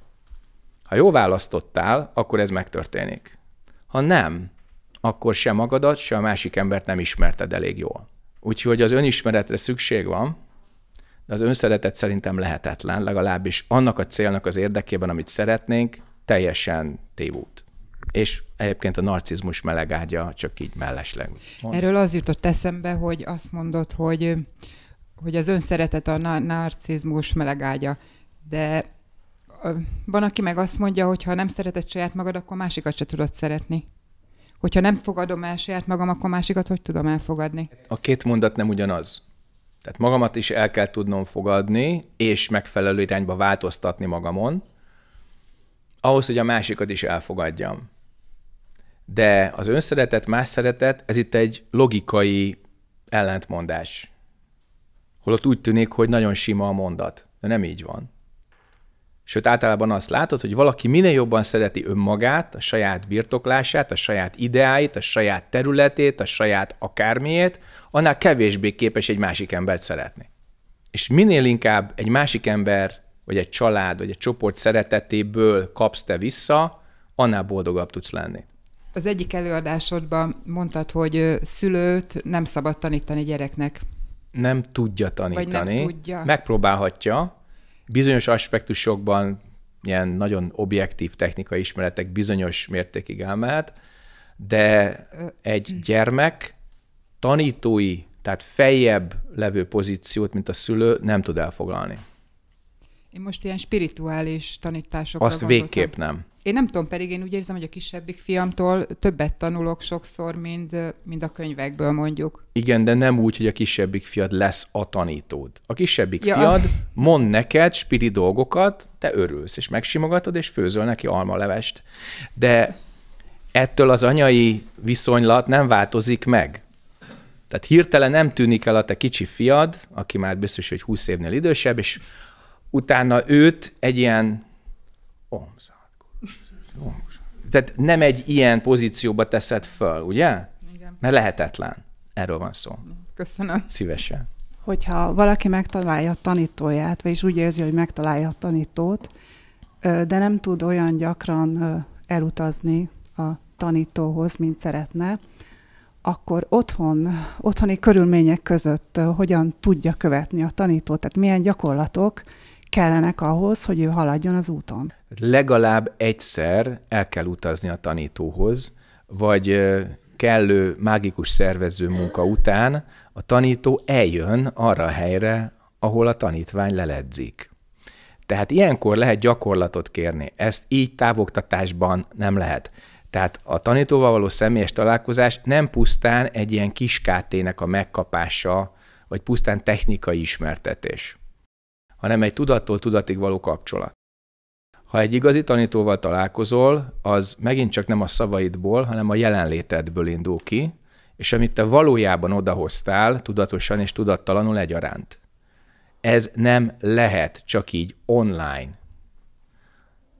S1: Ha jó választottál, akkor ez megtörténik. Ha nem, akkor se magadat, se a másik embert nem ismerted elég jól. Úgyhogy az önismeretre szükség van, de az önszeretet szerintem lehetetlen, legalábbis annak a célnak az érdekében, amit szeretnénk, teljesen tévút. És egyébként a narcizmus melegágya csak így mellesleg. Mondom. Erről az
S3: jutott eszembe, hogy azt mondod, hogy, hogy az önszeretet a na- narcizmus melegágya, de van, aki meg azt mondja, hogy ha nem szereted saját magad, akkor másikat se tudod szeretni hogyha nem fogadom el saját magam, akkor másikat hogy tudom elfogadni?
S1: A két mondat nem ugyanaz. Tehát magamat is el kell tudnom fogadni, és megfelelő irányba változtatni magamon, ahhoz, hogy a másikat is elfogadjam. De az önszeretet, más szeretet, ez itt egy logikai ellentmondás. Holott úgy tűnik, hogy nagyon sima a mondat, de nem így van. Sőt, általában azt látod, hogy valaki minél jobban szereti önmagát, a saját birtoklását, a saját ideáit, a saját területét, a saját akármiét, annál kevésbé képes egy másik embert szeretni. És minél inkább egy másik ember, vagy egy család, vagy egy csoport szeretetéből kapsz te vissza, annál boldogabb tudsz lenni.
S3: Az egyik előadásodban mondtad, hogy szülőt nem szabad tanítani gyereknek.
S1: Nem tudja tanítani. Vagy nem tudja. Megpróbálhatja, bizonyos aspektusokban ilyen nagyon objektív technikai ismeretek bizonyos mértékig elmehet, de egy gyermek tanítói, tehát feljebb levő pozíciót, mint a szülő, nem tud elfoglalni.
S3: Én most ilyen spirituális tanításokra Azt gondoltam. végképp nem. Én nem tudom, pedig én úgy érzem, hogy a kisebbik fiamtól többet tanulok sokszor, mint, mint a könyvekből mondjuk.
S1: Igen, de nem úgy, hogy a kisebbik fiad lesz a tanítód. A kisebbik ja. fiad mond neked spiri dolgokat, te örülsz, és megsimogatod, és főzöl neki almalevest. De ettől az anyai viszonylat nem változik meg. Tehát hirtelen nem tűnik el a te kicsi fiad, aki már biztos, hogy 20 évnél idősebb, és utána őt egy ilyen omza tehát nem egy ilyen pozícióba teszed föl, ugye? Igen. Mert lehetetlen. Erről van szó. Köszönöm. Szívesen.
S3: Hogyha valaki megtalálja a tanítóját, vagyis úgy érzi, hogy megtalálja a tanítót, de nem tud olyan gyakran elutazni a tanítóhoz, mint szeretne, akkor otthon, otthoni körülmények között hogyan tudja követni a tanítót, tehát milyen gyakorlatok kellenek ahhoz, hogy ő haladjon az úton.
S1: Legalább egyszer el kell utazni a tanítóhoz, vagy kellő mágikus szervező munka után a tanító eljön arra a helyre, ahol a tanítvány leledzik. Tehát ilyenkor lehet gyakorlatot kérni. Ezt így távoktatásban nem lehet. Tehát a tanítóval való személyes találkozás nem pusztán egy ilyen kiskátének a megkapása, vagy pusztán technikai ismertetés hanem egy tudattól tudatig való kapcsolat. Ha egy igazi tanítóval találkozol, az megint csak nem a szavaidból, hanem a jelenlétedből indul ki, és amit te valójában odahoztál, tudatosan és tudattalanul egyaránt. Ez nem lehet csak így online.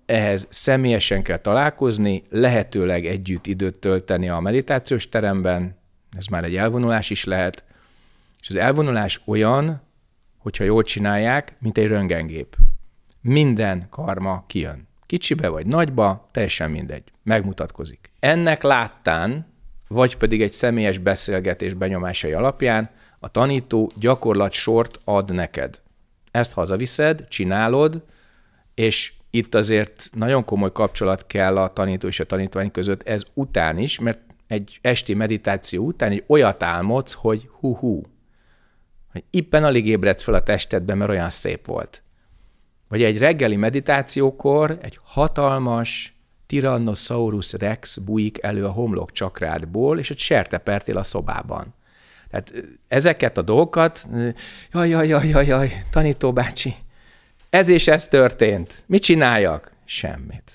S1: Ehhez személyesen kell találkozni, lehetőleg együtt időt tölteni a meditációs teremben, ez már egy elvonulás is lehet, és az elvonulás olyan, hogyha jól csinálják, mint egy röntgengép. Minden karma kijön. Kicsibe vagy nagyba, teljesen mindegy. Megmutatkozik. Ennek láttán, vagy pedig egy személyes beszélgetés benyomásai alapján a tanító gyakorlat sort ad neked. Ezt hazaviszed, csinálod, és itt azért nagyon komoly kapcsolat kell a tanító és a tanítvány között ez után is, mert egy esti meditáció után egy olyat álmodsz, hogy hú-hú, hogy éppen alig ébredsz fel a testedben, mert olyan szép volt. Vagy egy reggeli meditációkor egy hatalmas Tyrannosaurus rex bújik elő a homlok csakrádból, és egy sertepertél a szobában. Tehát ezeket a dolgokat, jaj, jaj, jaj, jaj, jaj, tanító bácsi, ez és ez történt. Mit csináljak? Semmit.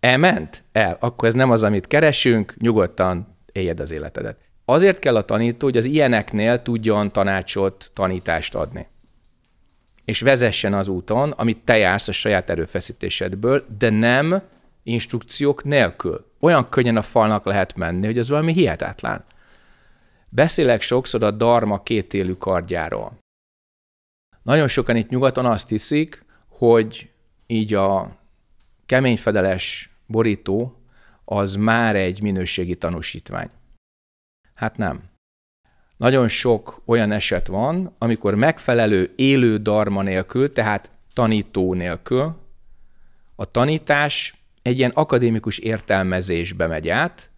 S1: Elment? El. Akkor ez nem az, amit keresünk, nyugodtan éljed az életedet. Azért kell a tanító, hogy az ilyeneknél tudjon tanácsot, tanítást adni. És vezessen az úton, amit te jársz a saját erőfeszítésedből, de nem instrukciók nélkül. Olyan könnyen a falnak lehet menni, hogy ez valami hihetetlen. Beszélek sokszor a darma kétélű kardjáról. Nagyon sokan itt nyugaton azt hiszik, hogy így a keményfedeles borító az már egy minőségi tanúsítvány. Hát nem. Nagyon sok olyan eset van, amikor megfelelő élő darma nélkül, tehát tanító nélkül, a tanítás egy ilyen akadémikus értelmezésbe megy át,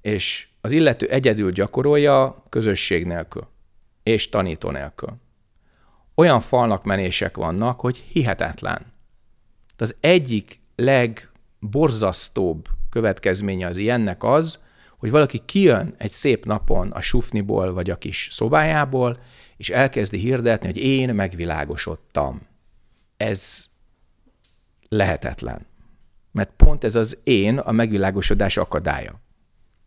S1: és az illető egyedül gyakorolja közösség nélkül, és tanító nélkül. Olyan falnak menések vannak, hogy hihetetlen. Az egyik legborzasztóbb következménye az ilyennek az, hogy valaki kijön egy szép napon a sufniból vagy a kis szobájából, és elkezdi hirdetni, hogy én megvilágosodtam. Ez lehetetlen. Mert pont ez az én a megvilágosodás akadálya.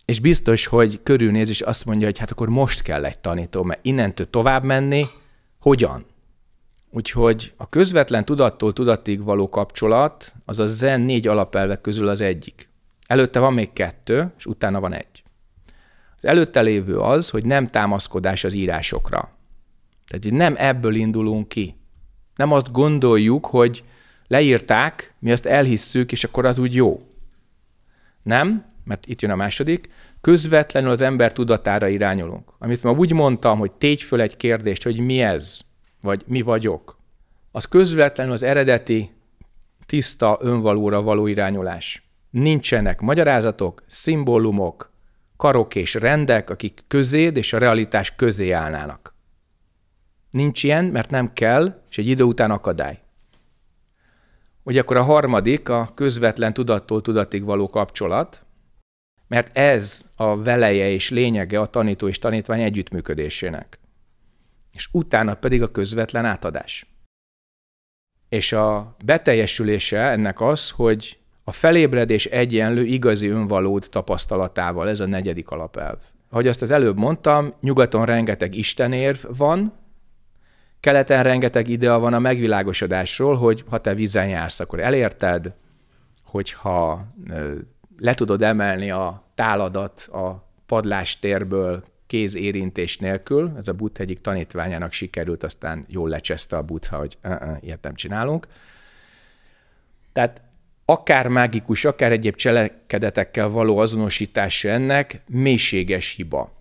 S1: És biztos, hogy körülnéz, és azt mondja, hogy hát akkor most kell egy tanító, mert innentől tovább menni, hogyan? Úgyhogy a közvetlen tudattól tudatig való kapcsolat, az a zen négy alapelvek közül az egyik. Előtte van még kettő, és utána van egy. Az előtte lévő az, hogy nem támaszkodás az írásokra. Tehát hogy nem ebből indulunk ki. Nem azt gondoljuk, hogy leírták, mi azt elhisszük, és akkor az úgy jó. Nem, mert itt jön a második, közvetlenül az ember tudatára irányulunk. Amit ma úgy mondtam, hogy tégy föl egy kérdést, hogy mi ez, vagy mi vagyok, az közvetlenül az eredeti, tiszta önvalóra való irányulás. Nincsenek magyarázatok, szimbólumok, karok és rendek, akik közéd és a realitás közé állnának. Nincs ilyen, mert nem kell, és egy idő után akadály. Hogy akkor a harmadik, a közvetlen tudattól tudatig való kapcsolat, mert ez a veleje és lényege a tanító és tanítvány együttműködésének. És utána pedig a közvetlen átadás. És a beteljesülése ennek az, hogy a felébredés egyenlő igazi önvalód tapasztalatával, ez a negyedik alapelv. Ahogy azt az előbb mondtam, nyugaton rengeteg istenérv van, keleten rengeteg idea van a megvilágosodásról, hogy ha te vízen jársz, akkor elérted, hogyha le tudod emelni a táladat a padlástérből kézérintés nélkül, ez a Buddha egyik tanítványának sikerült, aztán jól lecseszte a Buddha, hogy uh-uh, ilyet nem csinálunk. Tehát akár mágikus, akár egyéb cselekedetekkel való azonosítása ennek mélységes hiba.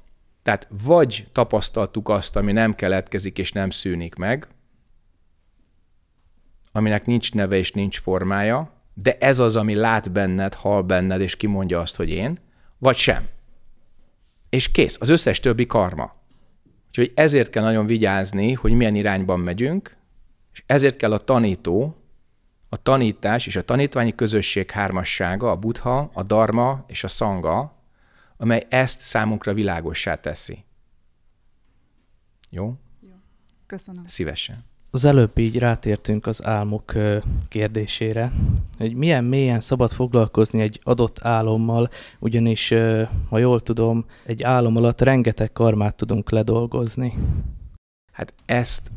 S1: Tehát vagy tapasztaltuk azt, ami nem keletkezik és nem szűnik meg, aminek nincs neve és nincs formája, de ez az, ami lát benned, hal benned, és kimondja azt, hogy én, vagy sem. És kész, az összes többi karma. Úgyhogy ezért kell nagyon vigyázni, hogy milyen irányban megyünk, és ezért kell a tanító, a tanítás és a tanítványi közösség hármassága, a buddha, a dharma és a szanga, amely ezt számunkra világossá teszi. Jó? Jó. Köszönöm. Szívesen.
S2: Az előbb így rátértünk az álmok kérdésére, hogy milyen mélyen szabad foglalkozni egy adott álommal, ugyanis, ha jól tudom, egy álom alatt rengeteg karmát tudunk ledolgozni.
S1: Hát ezt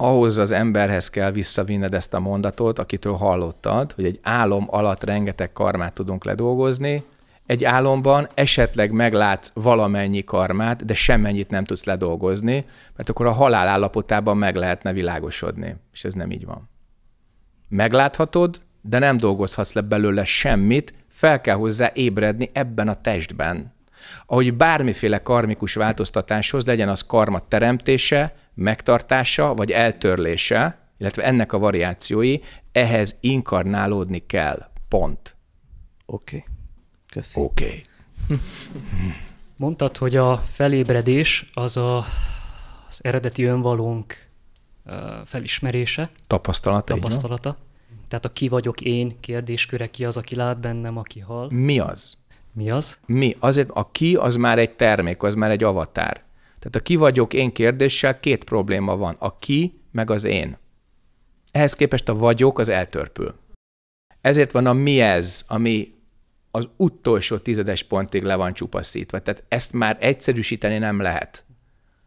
S1: ahhoz az emberhez kell visszavinned ezt a mondatot, akitől hallottad, hogy egy álom alatt rengeteg karmát tudunk ledolgozni, egy álomban esetleg meglátsz valamennyi karmát, de semmennyit nem tudsz ledolgozni, mert akkor a halál állapotában meg lehetne világosodni, és ez nem így van. Megláthatod, de nem dolgozhatsz le belőle semmit, fel kell hozzá ébredni ebben a testben. Ahogy bármiféle karmikus változtatáshoz legyen az karma teremtése, megtartása vagy eltörlése, illetve ennek a variációi, ehhez inkarnálódni kell. Pont. Oké. Okay. Köszönöm. Oké. Okay.
S2: Mondtad, hogy a felébredés az a, az eredeti önvalónk felismerése. Tapasztalata. Tapasztalata. Tehát a ki vagyok én kérdésköre, ki az, aki lát bennem, aki hal. Mi
S1: az? Mi az? Mi? Azért a ki az már egy termék, az már egy avatár. Tehát a ki vagyok én kérdéssel két probléma van, a ki meg az én. Ehhez képest a vagyok az eltörpül. Ezért van a mi ez, ami az utolsó tizedes pontig le van csupaszítva. Tehát ezt már egyszerűsíteni nem lehet.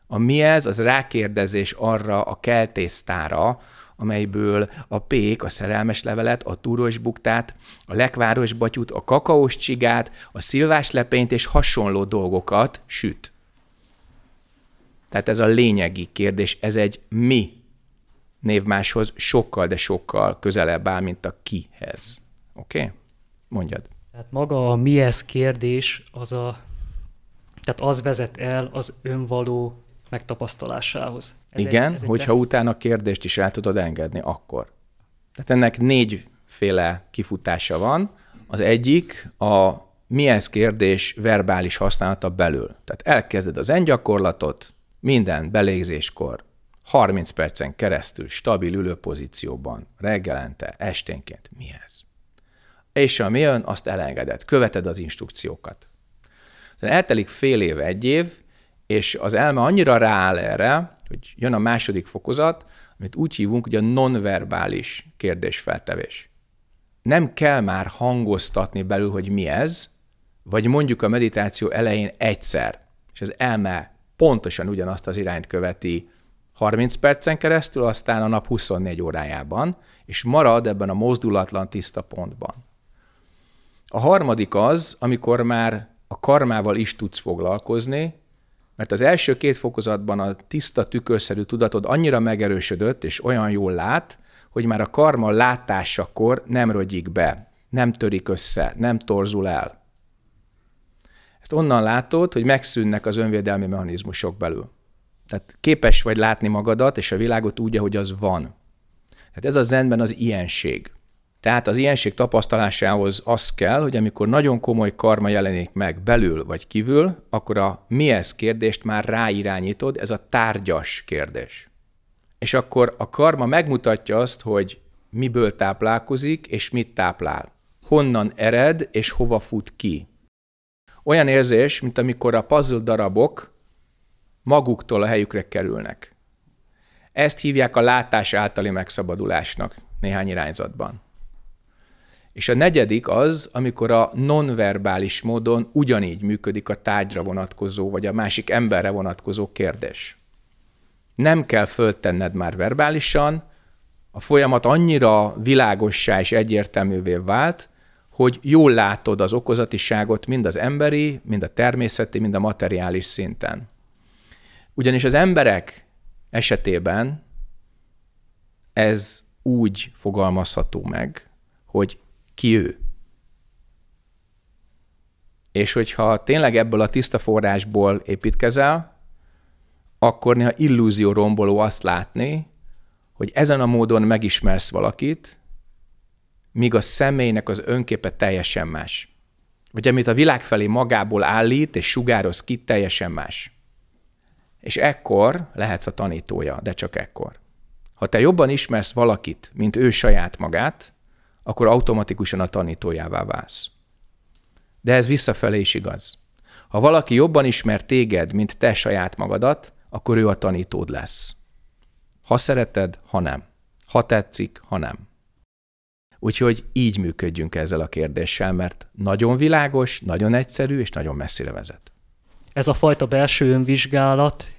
S1: A mi ez, az rákérdezés arra a keltésztára, amelyből a pék, a szerelmes levelet, a túros buktát, a lekváros batyút, a kakaós csigát, a szilvás lepényt és hasonló dolgokat süt. Tehát ez a lényegi kérdés, ez egy mi névmáshoz sokkal, de sokkal közelebb áll, mint a kihez. Oké? Okay? Mondjad.
S2: Tehát maga a mihez kérdés az a, tehát az vezet el az önvaló megtapasztalásához. Ez Igen, egy, ez hogyha egy
S1: utána a kérdést is el tudod engedni, akkor. Tehát ennek négyféle kifutása van. Az egyik a mihez kérdés verbális használata belül. Tehát elkezded az engyakorlatot, minden belégzéskor 30 percen keresztül stabil ülőpozícióban, reggelente, esténként. Mi ez? És ami jön, azt elengedett. Követed az instrukciókat. Aztán eltelik fél év, egy év, és az elme annyira rááll erre, hogy jön a második fokozat, amit úgy hívunk, hogy a nonverbális kérdésfeltevés. Nem kell már hangoztatni belül, hogy mi ez, vagy mondjuk a meditáció elején egyszer, és az elme pontosan ugyanazt az irányt követi 30 percen keresztül, aztán a nap 24 órájában, és marad ebben a mozdulatlan tiszta pontban. A harmadik az, amikor már a karmával is tudsz foglalkozni, mert az első két fokozatban a tiszta tükörszerű tudatod annyira megerősödött és olyan jól lát, hogy már a karma látásakor nem rögyik be, nem törik össze, nem torzul el. Tehát onnan látod, hogy megszűnnek az önvédelmi mechanizmusok belül. Tehát képes vagy látni magadat és a világot úgy, ahogy az van. Tehát ez a zenben az ilyenség. Tehát az ilyenség tapasztalásához az kell, hogy amikor nagyon komoly karma jelenik meg belül vagy kívül, akkor a mi ez kérdést már ráirányítod, ez a tárgyas kérdés. És akkor a karma megmutatja azt, hogy miből táplálkozik és mit táplál. Honnan ered és hova fut ki olyan érzés, mint amikor a puzzle darabok maguktól a helyükre kerülnek. Ezt hívják a látás általi megszabadulásnak néhány irányzatban. És a negyedik az, amikor a nonverbális módon ugyanígy működik a tárgyra vonatkozó, vagy a másik emberre vonatkozó kérdés. Nem kell föltenned már verbálisan, a folyamat annyira világossá és egyértelművé vált, hogy jól látod az okozatiságot mind az emberi, mind a természeti, mind a materiális szinten. Ugyanis az emberek esetében ez úgy fogalmazható meg, hogy ki ő. És hogyha tényleg ebből a tiszta forrásból építkezel, akkor néha illúzió romboló azt látni, hogy ezen a módon megismersz valakit, míg a személynek az önképe teljesen más. Vagy amit a világ felé magából állít és sugároz ki, teljesen más. És ekkor lehetsz a tanítója, de csak ekkor. Ha te jobban ismersz valakit, mint ő saját magát, akkor automatikusan a tanítójává válsz. De ez visszafelé is igaz. Ha valaki jobban ismer téged, mint te saját magadat, akkor ő a tanítód lesz. Ha szereted, ha nem. Ha tetszik, ha nem. Úgyhogy így működjünk ezzel a kérdéssel, mert nagyon világos, nagyon egyszerű és nagyon messzire vezet.
S2: Ez a fajta belső önvizsgálat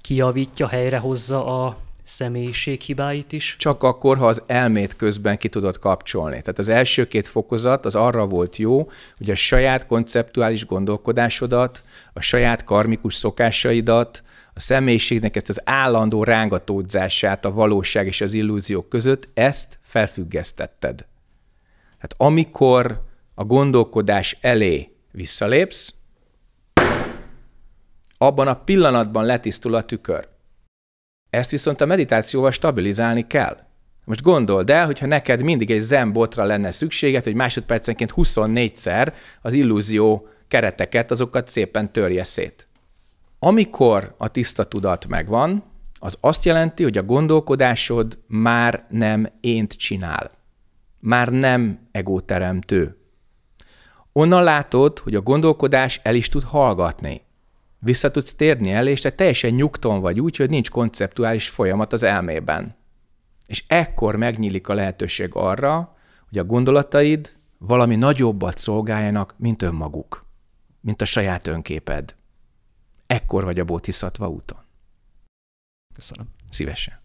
S2: kiavítja, helyrehozza a
S1: személyiség hibáit is? Csak akkor, ha az elmét közben ki tudod kapcsolni. Tehát az első két fokozat az arra volt jó, hogy a saját konceptuális gondolkodásodat, a saját karmikus szokásaidat, a személyiségnek ezt az állandó rángatódzását a valóság és az illúziók között, ezt felfüggesztetted. Tehát amikor a gondolkodás elé visszalépsz, abban a pillanatban letisztul a tükör. Ezt viszont a meditációval stabilizálni kell. Most gondold el, hogyha neked mindig egy zenbotra lenne szükséged, hogy másodpercenként 24-szer az illúzió kereteket, azokat szépen törje szét. Amikor a tiszta tudat megvan, az azt jelenti, hogy a gondolkodásod már nem ént csinál. Már nem egóteremtő. Onnan látod, hogy a gondolkodás el is tud hallgatni. Vissza tudsz térni el, és te teljesen nyugton vagy úgy, hogy nincs konceptuális folyamat az elmében. És ekkor megnyílik a lehetőség arra, hogy a gondolataid valami nagyobbat szolgáljanak, mint önmaguk, mint a saját önképed. Ekkor vagy a bótiszatva úton. Köszönöm. Szívesen.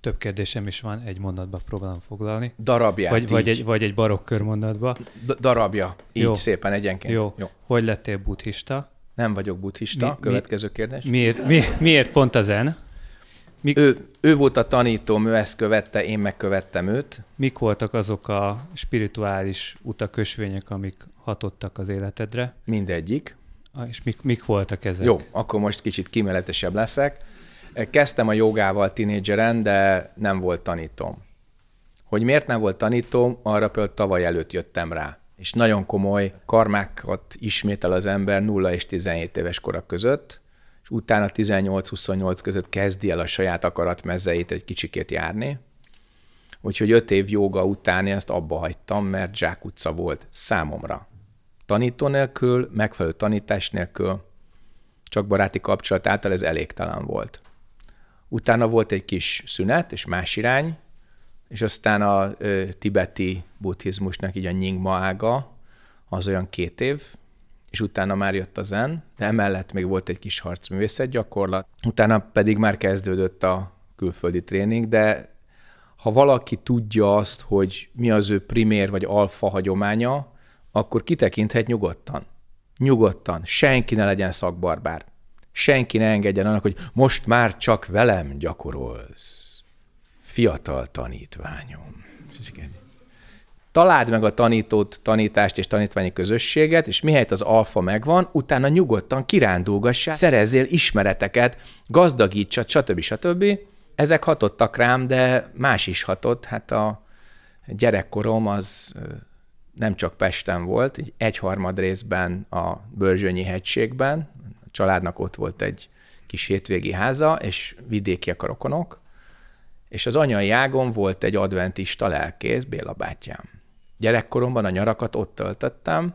S4: Több kérdésem is van, egy mondatba próbálom foglalni. Darabja. vagy, vagy, egy, vagy egy barokk mondatba.
S1: darabja, így Jó. szépen egyenként. Jó. Jó.
S4: Hogy lettél buddhista?
S1: Nem vagyok buddhista. Mi, Következő kérdés. Miért, mi, miért pont a zen? Mik... Ő, ő volt a tanítóm, ő ezt követte, én megkövettem őt. Mik voltak azok a
S4: spirituális utakösvények, amik hatottak
S1: az életedre? Mindegyik.
S4: Ah, és mik, mik voltak ezek? Jó,
S1: akkor most kicsit kimeletesebb leszek. Kezdtem a jogával tinédzseren, de nem volt tanítom. Hogy miért nem volt tanítom, arra például tavaly előtt jöttem rá. És nagyon komoly karmákat ismétel az ember 0 és 17 éves korak között, és utána 18-28 között kezdi el a saját akaratmezeit egy kicsikét járni. Úgyhogy öt év joga utáni ezt abba hagytam, mert zsákutca volt számomra tanító nélkül, megfelelő tanítás nélkül, csak baráti kapcsolat által ez elégtelen volt. Utána volt egy kis szünet, és más irány, és aztán a ö, tibeti buddhizmusnak így a nyingma ága, az olyan két év, és utána már jött a zen, de emellett még volt egy kis harcművészet gyakorlat, utána pedig már kezdődött a külföldi tréning, de ha valaki tudja azt, hogy mi az ő primér vagy alfa hagyománya, akkor kitekinthet nyugodtan. Nyugodtan. Senki ne legyen szakbarbár. Senki ne engedjen annak, hogy most már csak velem gyakorolsz. Fiatal tanítványom. Találd meg a tanítót, tanítást és tanítványi közösséget, és mihelyt az alfa megvan, utána nyugodtan kirándulgassál, szerezzél ismereteket, gazdagítsad, stb. stb. Ezek hatottak rám, de más is hatott. Hát a gyerekkorom az nem csak Pesten volt, Egy egyharmad részben a Börzsönyi hegységben, a családnak ott volt egy kis hétvégi háza, és vidékiek a rokonok, és az anyai ágon volt egy adventista lelkész, Béla bátyám. Gyerekkoromban a nyarakat ott töltöttem,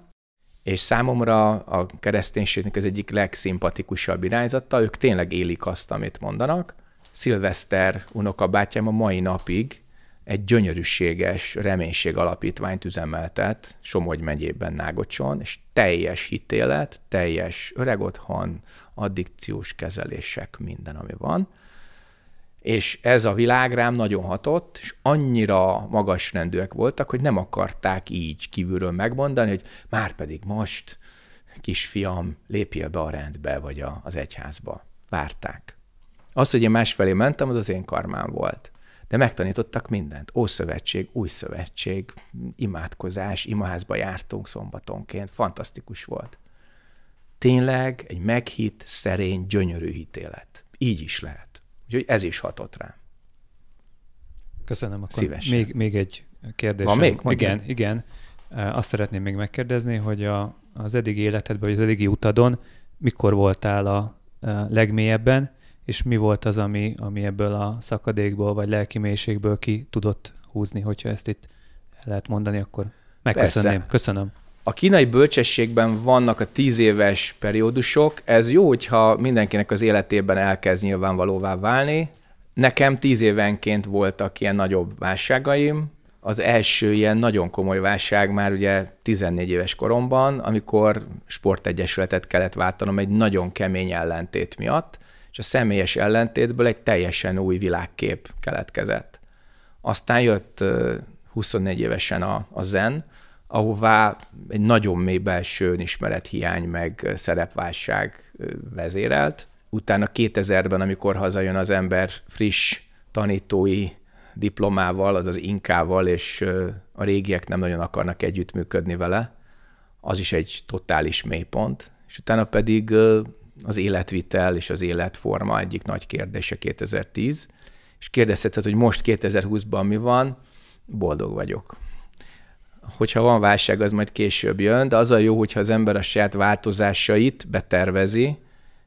S1: és számomra a kereszténységnek az egyik legszimpatikusabb irányzata, ők tényleg élik azt, amit mondanak. Szilveszter bátyám a mai napig egy gyönyörűséges reménység alapítványt üzemeltet Somogy megyében Nágocson, és teljes hitélet, teljes öregotthon, addikciós kezelések, minden, ami van. És ez a világ rám nagyon hatott, és annyira magasrendűek voltak, hogy nem akarták így kívülről megmondani, hogy már pedig most, kisfiam, lépjél be a rendbe, vagy az egyházba. Várták. Az, hogy én másfelé mentem, az az én karmám volt de megtanítottak mindent. Ószövetség, új szövetség, imádkozás, imaházba jártunk szombatonként, fantasztikus volt. Tényleg egy meghitt, szerény, gyönyörű hitélet. Így is lehet. Úgyhogy ez is hatott rám. Köszönöm, akkor Szívesen. Még, még egy kérdés. Van még? Mondjuk. Igen,
S4: igen. Azt szeretném még megkérdezni, hogy a, az eddigi életedben, vagy az eddigi utadon mikor voltál a legmélyebben, és mi volt az, ami, ami ebből a szakadékból vagy lelki mélységből ki tudott húzni, hogyha ezt itt lehet mondani, akkor megköszönném. Persze. Köszönöm.
S1: A kínai bölcsességben vannak a tíz éves periódusok, ez jó, hogyha mindenkinek az életében elkezd nyilvánvalóvá válni. Nekem tíz évenként voltak ilyen nagyobb válságaim, az első ilyen nagyon komoly válság már ugye 14 éves koromban, amikor sportegyesületet kellett váltanom egy nagyon kemény ellentét miatt, és a személyes ellentétből egy teljesen új világkép keletkezett. Aztán jött 24 évesen a, a zen, ahová egy nagyon mély belső hiány meg szerepválság vezérelt. Utána 2000-ben, amikor hazajön az ember friss tanítói diplomával, azaz inkával, és a régiek nem nagyon akarnak együttműködni vele, az is egy totális mélypont, és utána pedig az életvitel és az életforma egyik nagy kérdése 2010, és kérdezheted, hogy most 2020-ban mi van, boldog vagyok. Hogyha van válság, az majd később jön, de az a jó, hogyha az ember a saját változásait betervezi,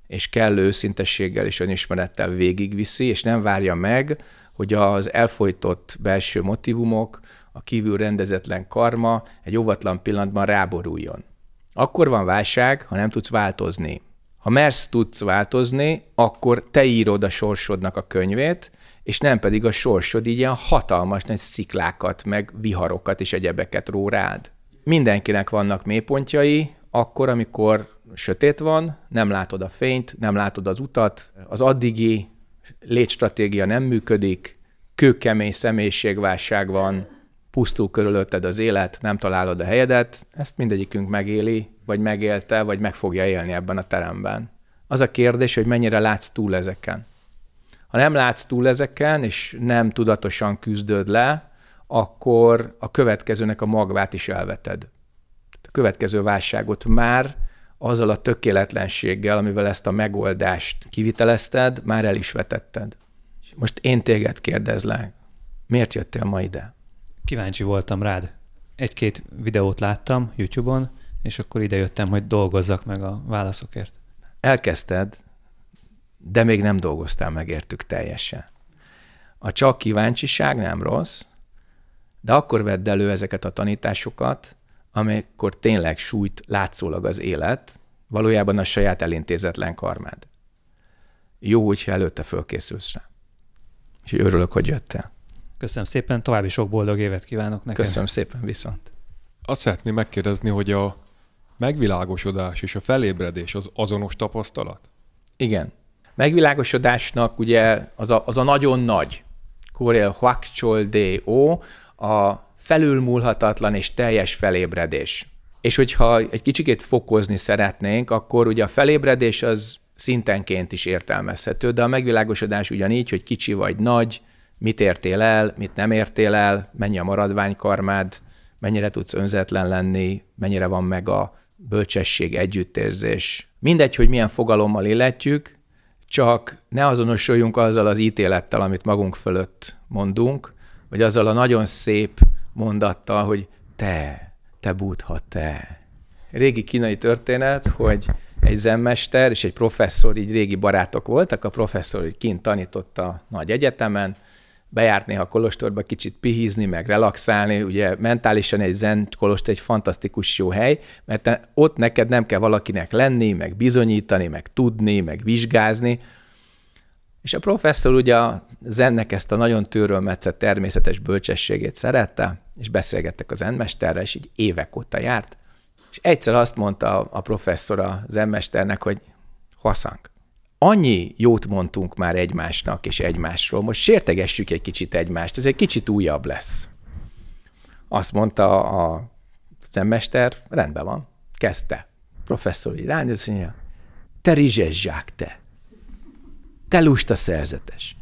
S1: és kellő őszintességgel és önismerettel végigviszi, és nem várja meg, hogy az elfolytott belső motivumok, a kívül rendezetlen karma egy óvatlan pillanatban ráboruljon. Akkor van válság, ha nem tudsz változni. Ha mersz tudsz változni, akkor te írod a sorsodnak a könyvét, és nem pedig a sorsod így ilyen hatalmas nagy sziklákat, meg viharokat és egyebeket ró rád. Mindenkinek vannak mélypontjai, akkor, amikor sötét van, nem látod a fényt, nem látod az utat, az addigi létstratégia nem működik, kőkemény személyiségválság van, pusztul körülötted az élet, nem találod a helyedet, ezt mindegyikünk megéli, vagy megélte, vagy meg fogja élni ebben a teremben. Az a kérdés, hogy mennyire látsz túl ezeken. Ha nem látsz túl ezeken, és nem tudatosan küzdöd le, akkor a következőnek a magvát is elveted. A következő válságot már azzal a tökéletlenséggel, amivel ezt a megoldást kivitelezted, már el is vetetted. Most én téged kérdezlek, miért jöttél ma ide? kíváncsi voltam rád.
S4: Egy-két videót láttam YouTube-on, és akkor idejöttem, hogy dolgozzak meg a válaszokért.
S1: Elkezdted, de még nem dolgoztál meg értük teljesen. A csak kíváncsiság nem rossz, de akkor vedd elő ezeket a tanításokat, amikor tényleg sújt látszólag az élet, valójában a saját elintézetlen karmád. Jó, hogyha előtte fölkészülsz rá. És örülök, hogy jöttél.
S4: Köszönöm szépen, további sok boldog évet kívánok neked. Köszönöm szépen, viszont.
S1: Azt szeretném megkérdezni, hogy a megvilágosodás és a felébredés az azonos tapasztalat? Igen. Megvilágosodásnak ugye az a, az a nagyon nagy, Korél Huakchol D.O., a felülmúlhatatlan és teljes felébredés. És hogyha egy kicsikét fokozni szeretnénk, akkor ugye a felébredés az szintenként is értelmezhető, de a megvilágosodás ugyanígy, hogy kicsi vagy nagy, mit értél el, mit nem értél el, mennyi a maradványkarmád, mennyire tudsz önzetlen lenni, mennyire van meg a bölcsesség, együttérzés. Mindegy, hogy milyen fogalommal illetjük, csak ne azonosuljunk azzal az ítélettel, amit magunk fölött mondunk, vagy azzal a nagyon szép mondattal, hogy te, te bútha, te. Régi kínai történet, hogy egy zenmester és egy professzor, így régi barátok voltak, a professzor így kint tanította a nagy egyetemen, bejárt néha Kolostorba kicsit pihízni, meg relaxálni, ugye mentálisan egy zen kolostor egy fantasztikus jó hely, mert ott neked nem kell valakinek lenni, meg bizonyítani, meg tudni, meg vizsgázni, és a professzor ugye a zennek ezt a nagyon tőrölmetszett természetes bölcsességét szerette, és beszélgettek az zenmesterrel, és így évek óta járt. És egyszer azt mondta a professzor a zenmesternek, hogy haszánk, annyi jót mondtunk már egymásnak és egymásról, most sértegessük egy kicsit egymást, ez egy kicsit újabb lesz. Azt mondta a szemmester, rendben van, kezdte. Professzor így rányi, azt mondja, te rizsezsák, te. Te lusta szerzetes.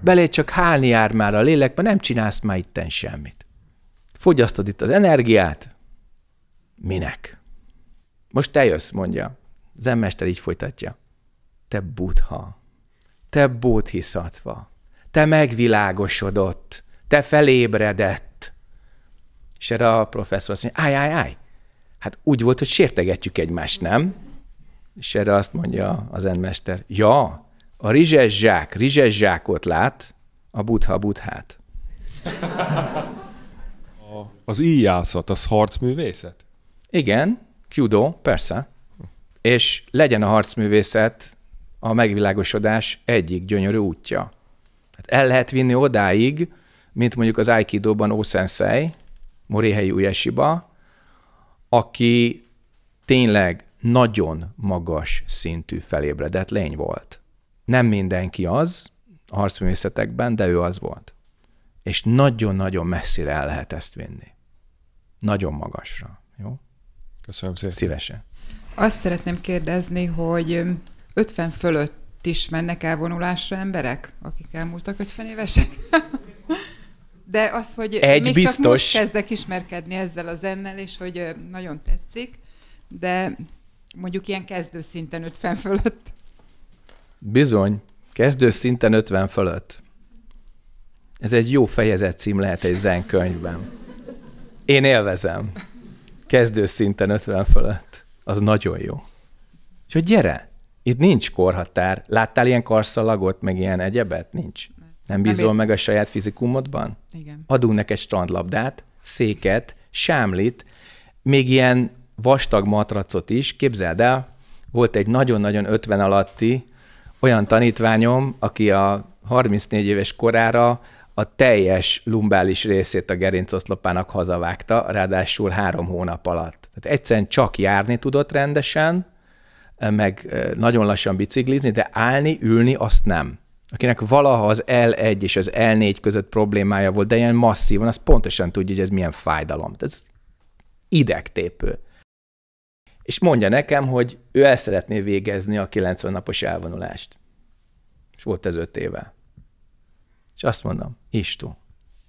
S1: Belé csak hálni jár már a lélekben, nem csinálsz már itten semmit. Fogyasztod itt az energiát, minek? Most te jössz, mondja. Zemmester így folytatja te buddha, te bódhiszatva, te megvilágosodott, te felébredett. És erre a professzor azt mondja, állj, állj, állj. Hát úgy volt, hogy sértegetjük egymást, nem? És erre azt mondja az enmester, ja, a rizses zsák, rizses zsákot lát, a buddha a buddhát. A, az íjászat, az harcművészet? Igen, kudo, persze. És legyen a harcművészet a megvilágosodás egyik gyönyörű útja. Hát el lehet vinni odáig, mint mondjuk az Aikido-ban Ószenszei, Morihelyi Ujesiba, aki tényleg nagyon magas szintű felébredett lény volt. Nem mindenki az a harcművészetekben, de ő az volt. És nagyon-nagyon messzire el lehet ezt vinni. Nagyon magasra. Jó? Köszönöm szépen. Szívesen.
S3: Azt szeretném kérdezni, hogy 50 fölött is mennek elvonulásra emberek, akik elmúltak 50 évesek? De az, hogy Egy még biztos. csak most kezdek ismerkedni ezzel a zennel, és hogy nagyon tetszik, de mondjuk ilyen kezdő szinten 50 fölött.
S1: Bizony, kezdő szinten 50 fölött. Ez egy jó fejezet cím lehet egy zenkönyvben. Én élvezem. Kezdő szinten 50 fölött. Az nagyon jó. Úgyhogy gyere! Itt nincs korhatár. Láttál ilyen karszalagot, meg ilyen egyebet? Nincs. Nem bízol meg a saját fizikumodban? Igen. Adunk neked strandlabdát, széket, sámlit, még ilyen vastag matracot is. Képzeld el, volt egy nagyon-nagyon 50 alatti olyan tanítványom, aki a 34 éves korára a teljes lumbális részét a gerincoszlopának hazavágta, ráadásul három hónap alatt. Tehát egyszerűen csak járni tudott rendesen, meg nagyon lassan biciklizni, de állni, ülni azt nem. Akinek valaha az L1 és az L4 között problémája volt, de ilyen masszívan, az pontosan tudja, hogy ez milyen fájdalom. Ez idegtépő. És mondja nekem, hogy ő el szeretné végezni a 90 napos elvonulást. És volt ez öt éve. És azt mondom, Istú,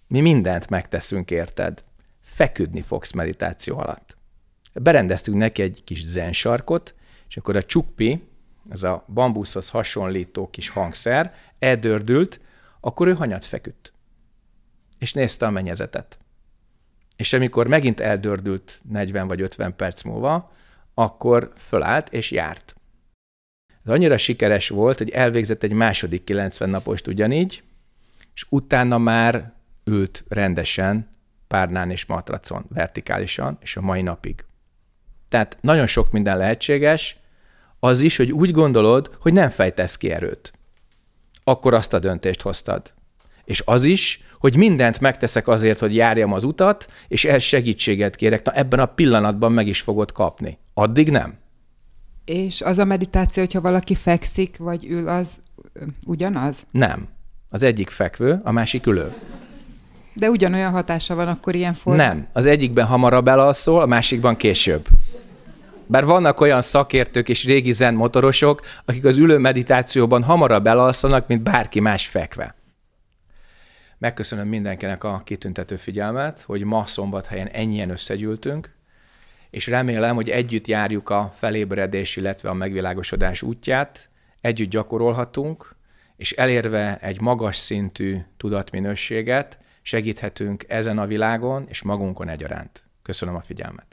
S1: mi mindent megteszünk érted. Feküdni fogsz meditáció alatt. Berendeztünk neki egy kis zensarkot, és akkor a csukpi, ez a bambuszhoz hasonlító kis hangszer, eldördült, akkor ő hanyat feküdt. És nézte a mennyezetet. És amikor megint eldördült 40 vagy 50 perc múlva, akkor fölállt és járt. Ez annyira sikeres volt, hogy elvégzett egy második 90 napost ugyanígy, és utána már ült rendesen párnán és matracon, vertikálisan, és a mai napig. Tehát nagyon sok minden lehetséges, az is, hogy úgy gondolod, hogy nem fejtesz ki erőt. Akkor azt a döntést hoztad. És az is, hogy mindent megteszek azért, hogy járjam az utat, és ehhez segítséget kérek, na ebben a pillanatban meg is fogod kapni. Addig nem.
S3: És az a meditáció, hogyha valaki fekszik, vagy ül, az ugyanaz?
S1: Nem. Az egyik fekvő, a másik ülő.
S3: De ugyanolyan hatása van akkor ilyen formában?
S1: Nem. Az egyikben hamarabb elalszol, a másikban később. Bár vannak olyan szakértők és régi zen motorosok, akik az ülő meditációban hamarabb elalszanak, mint bárki más fekve. Megköszönöm mindenkinek a kitüntető figyelmet, hogy ma szombathelyen ennyien összegyűltünk, és remélem, hogy együtt járjuk a felébredés, illetve a megvilágosodás útját, együtt gyakorolhatunk, és elérve egy magas szintű tudatminőséget segíthetünk ezen a világon és magunkon egyaránt. Köszönöm a figyelmet!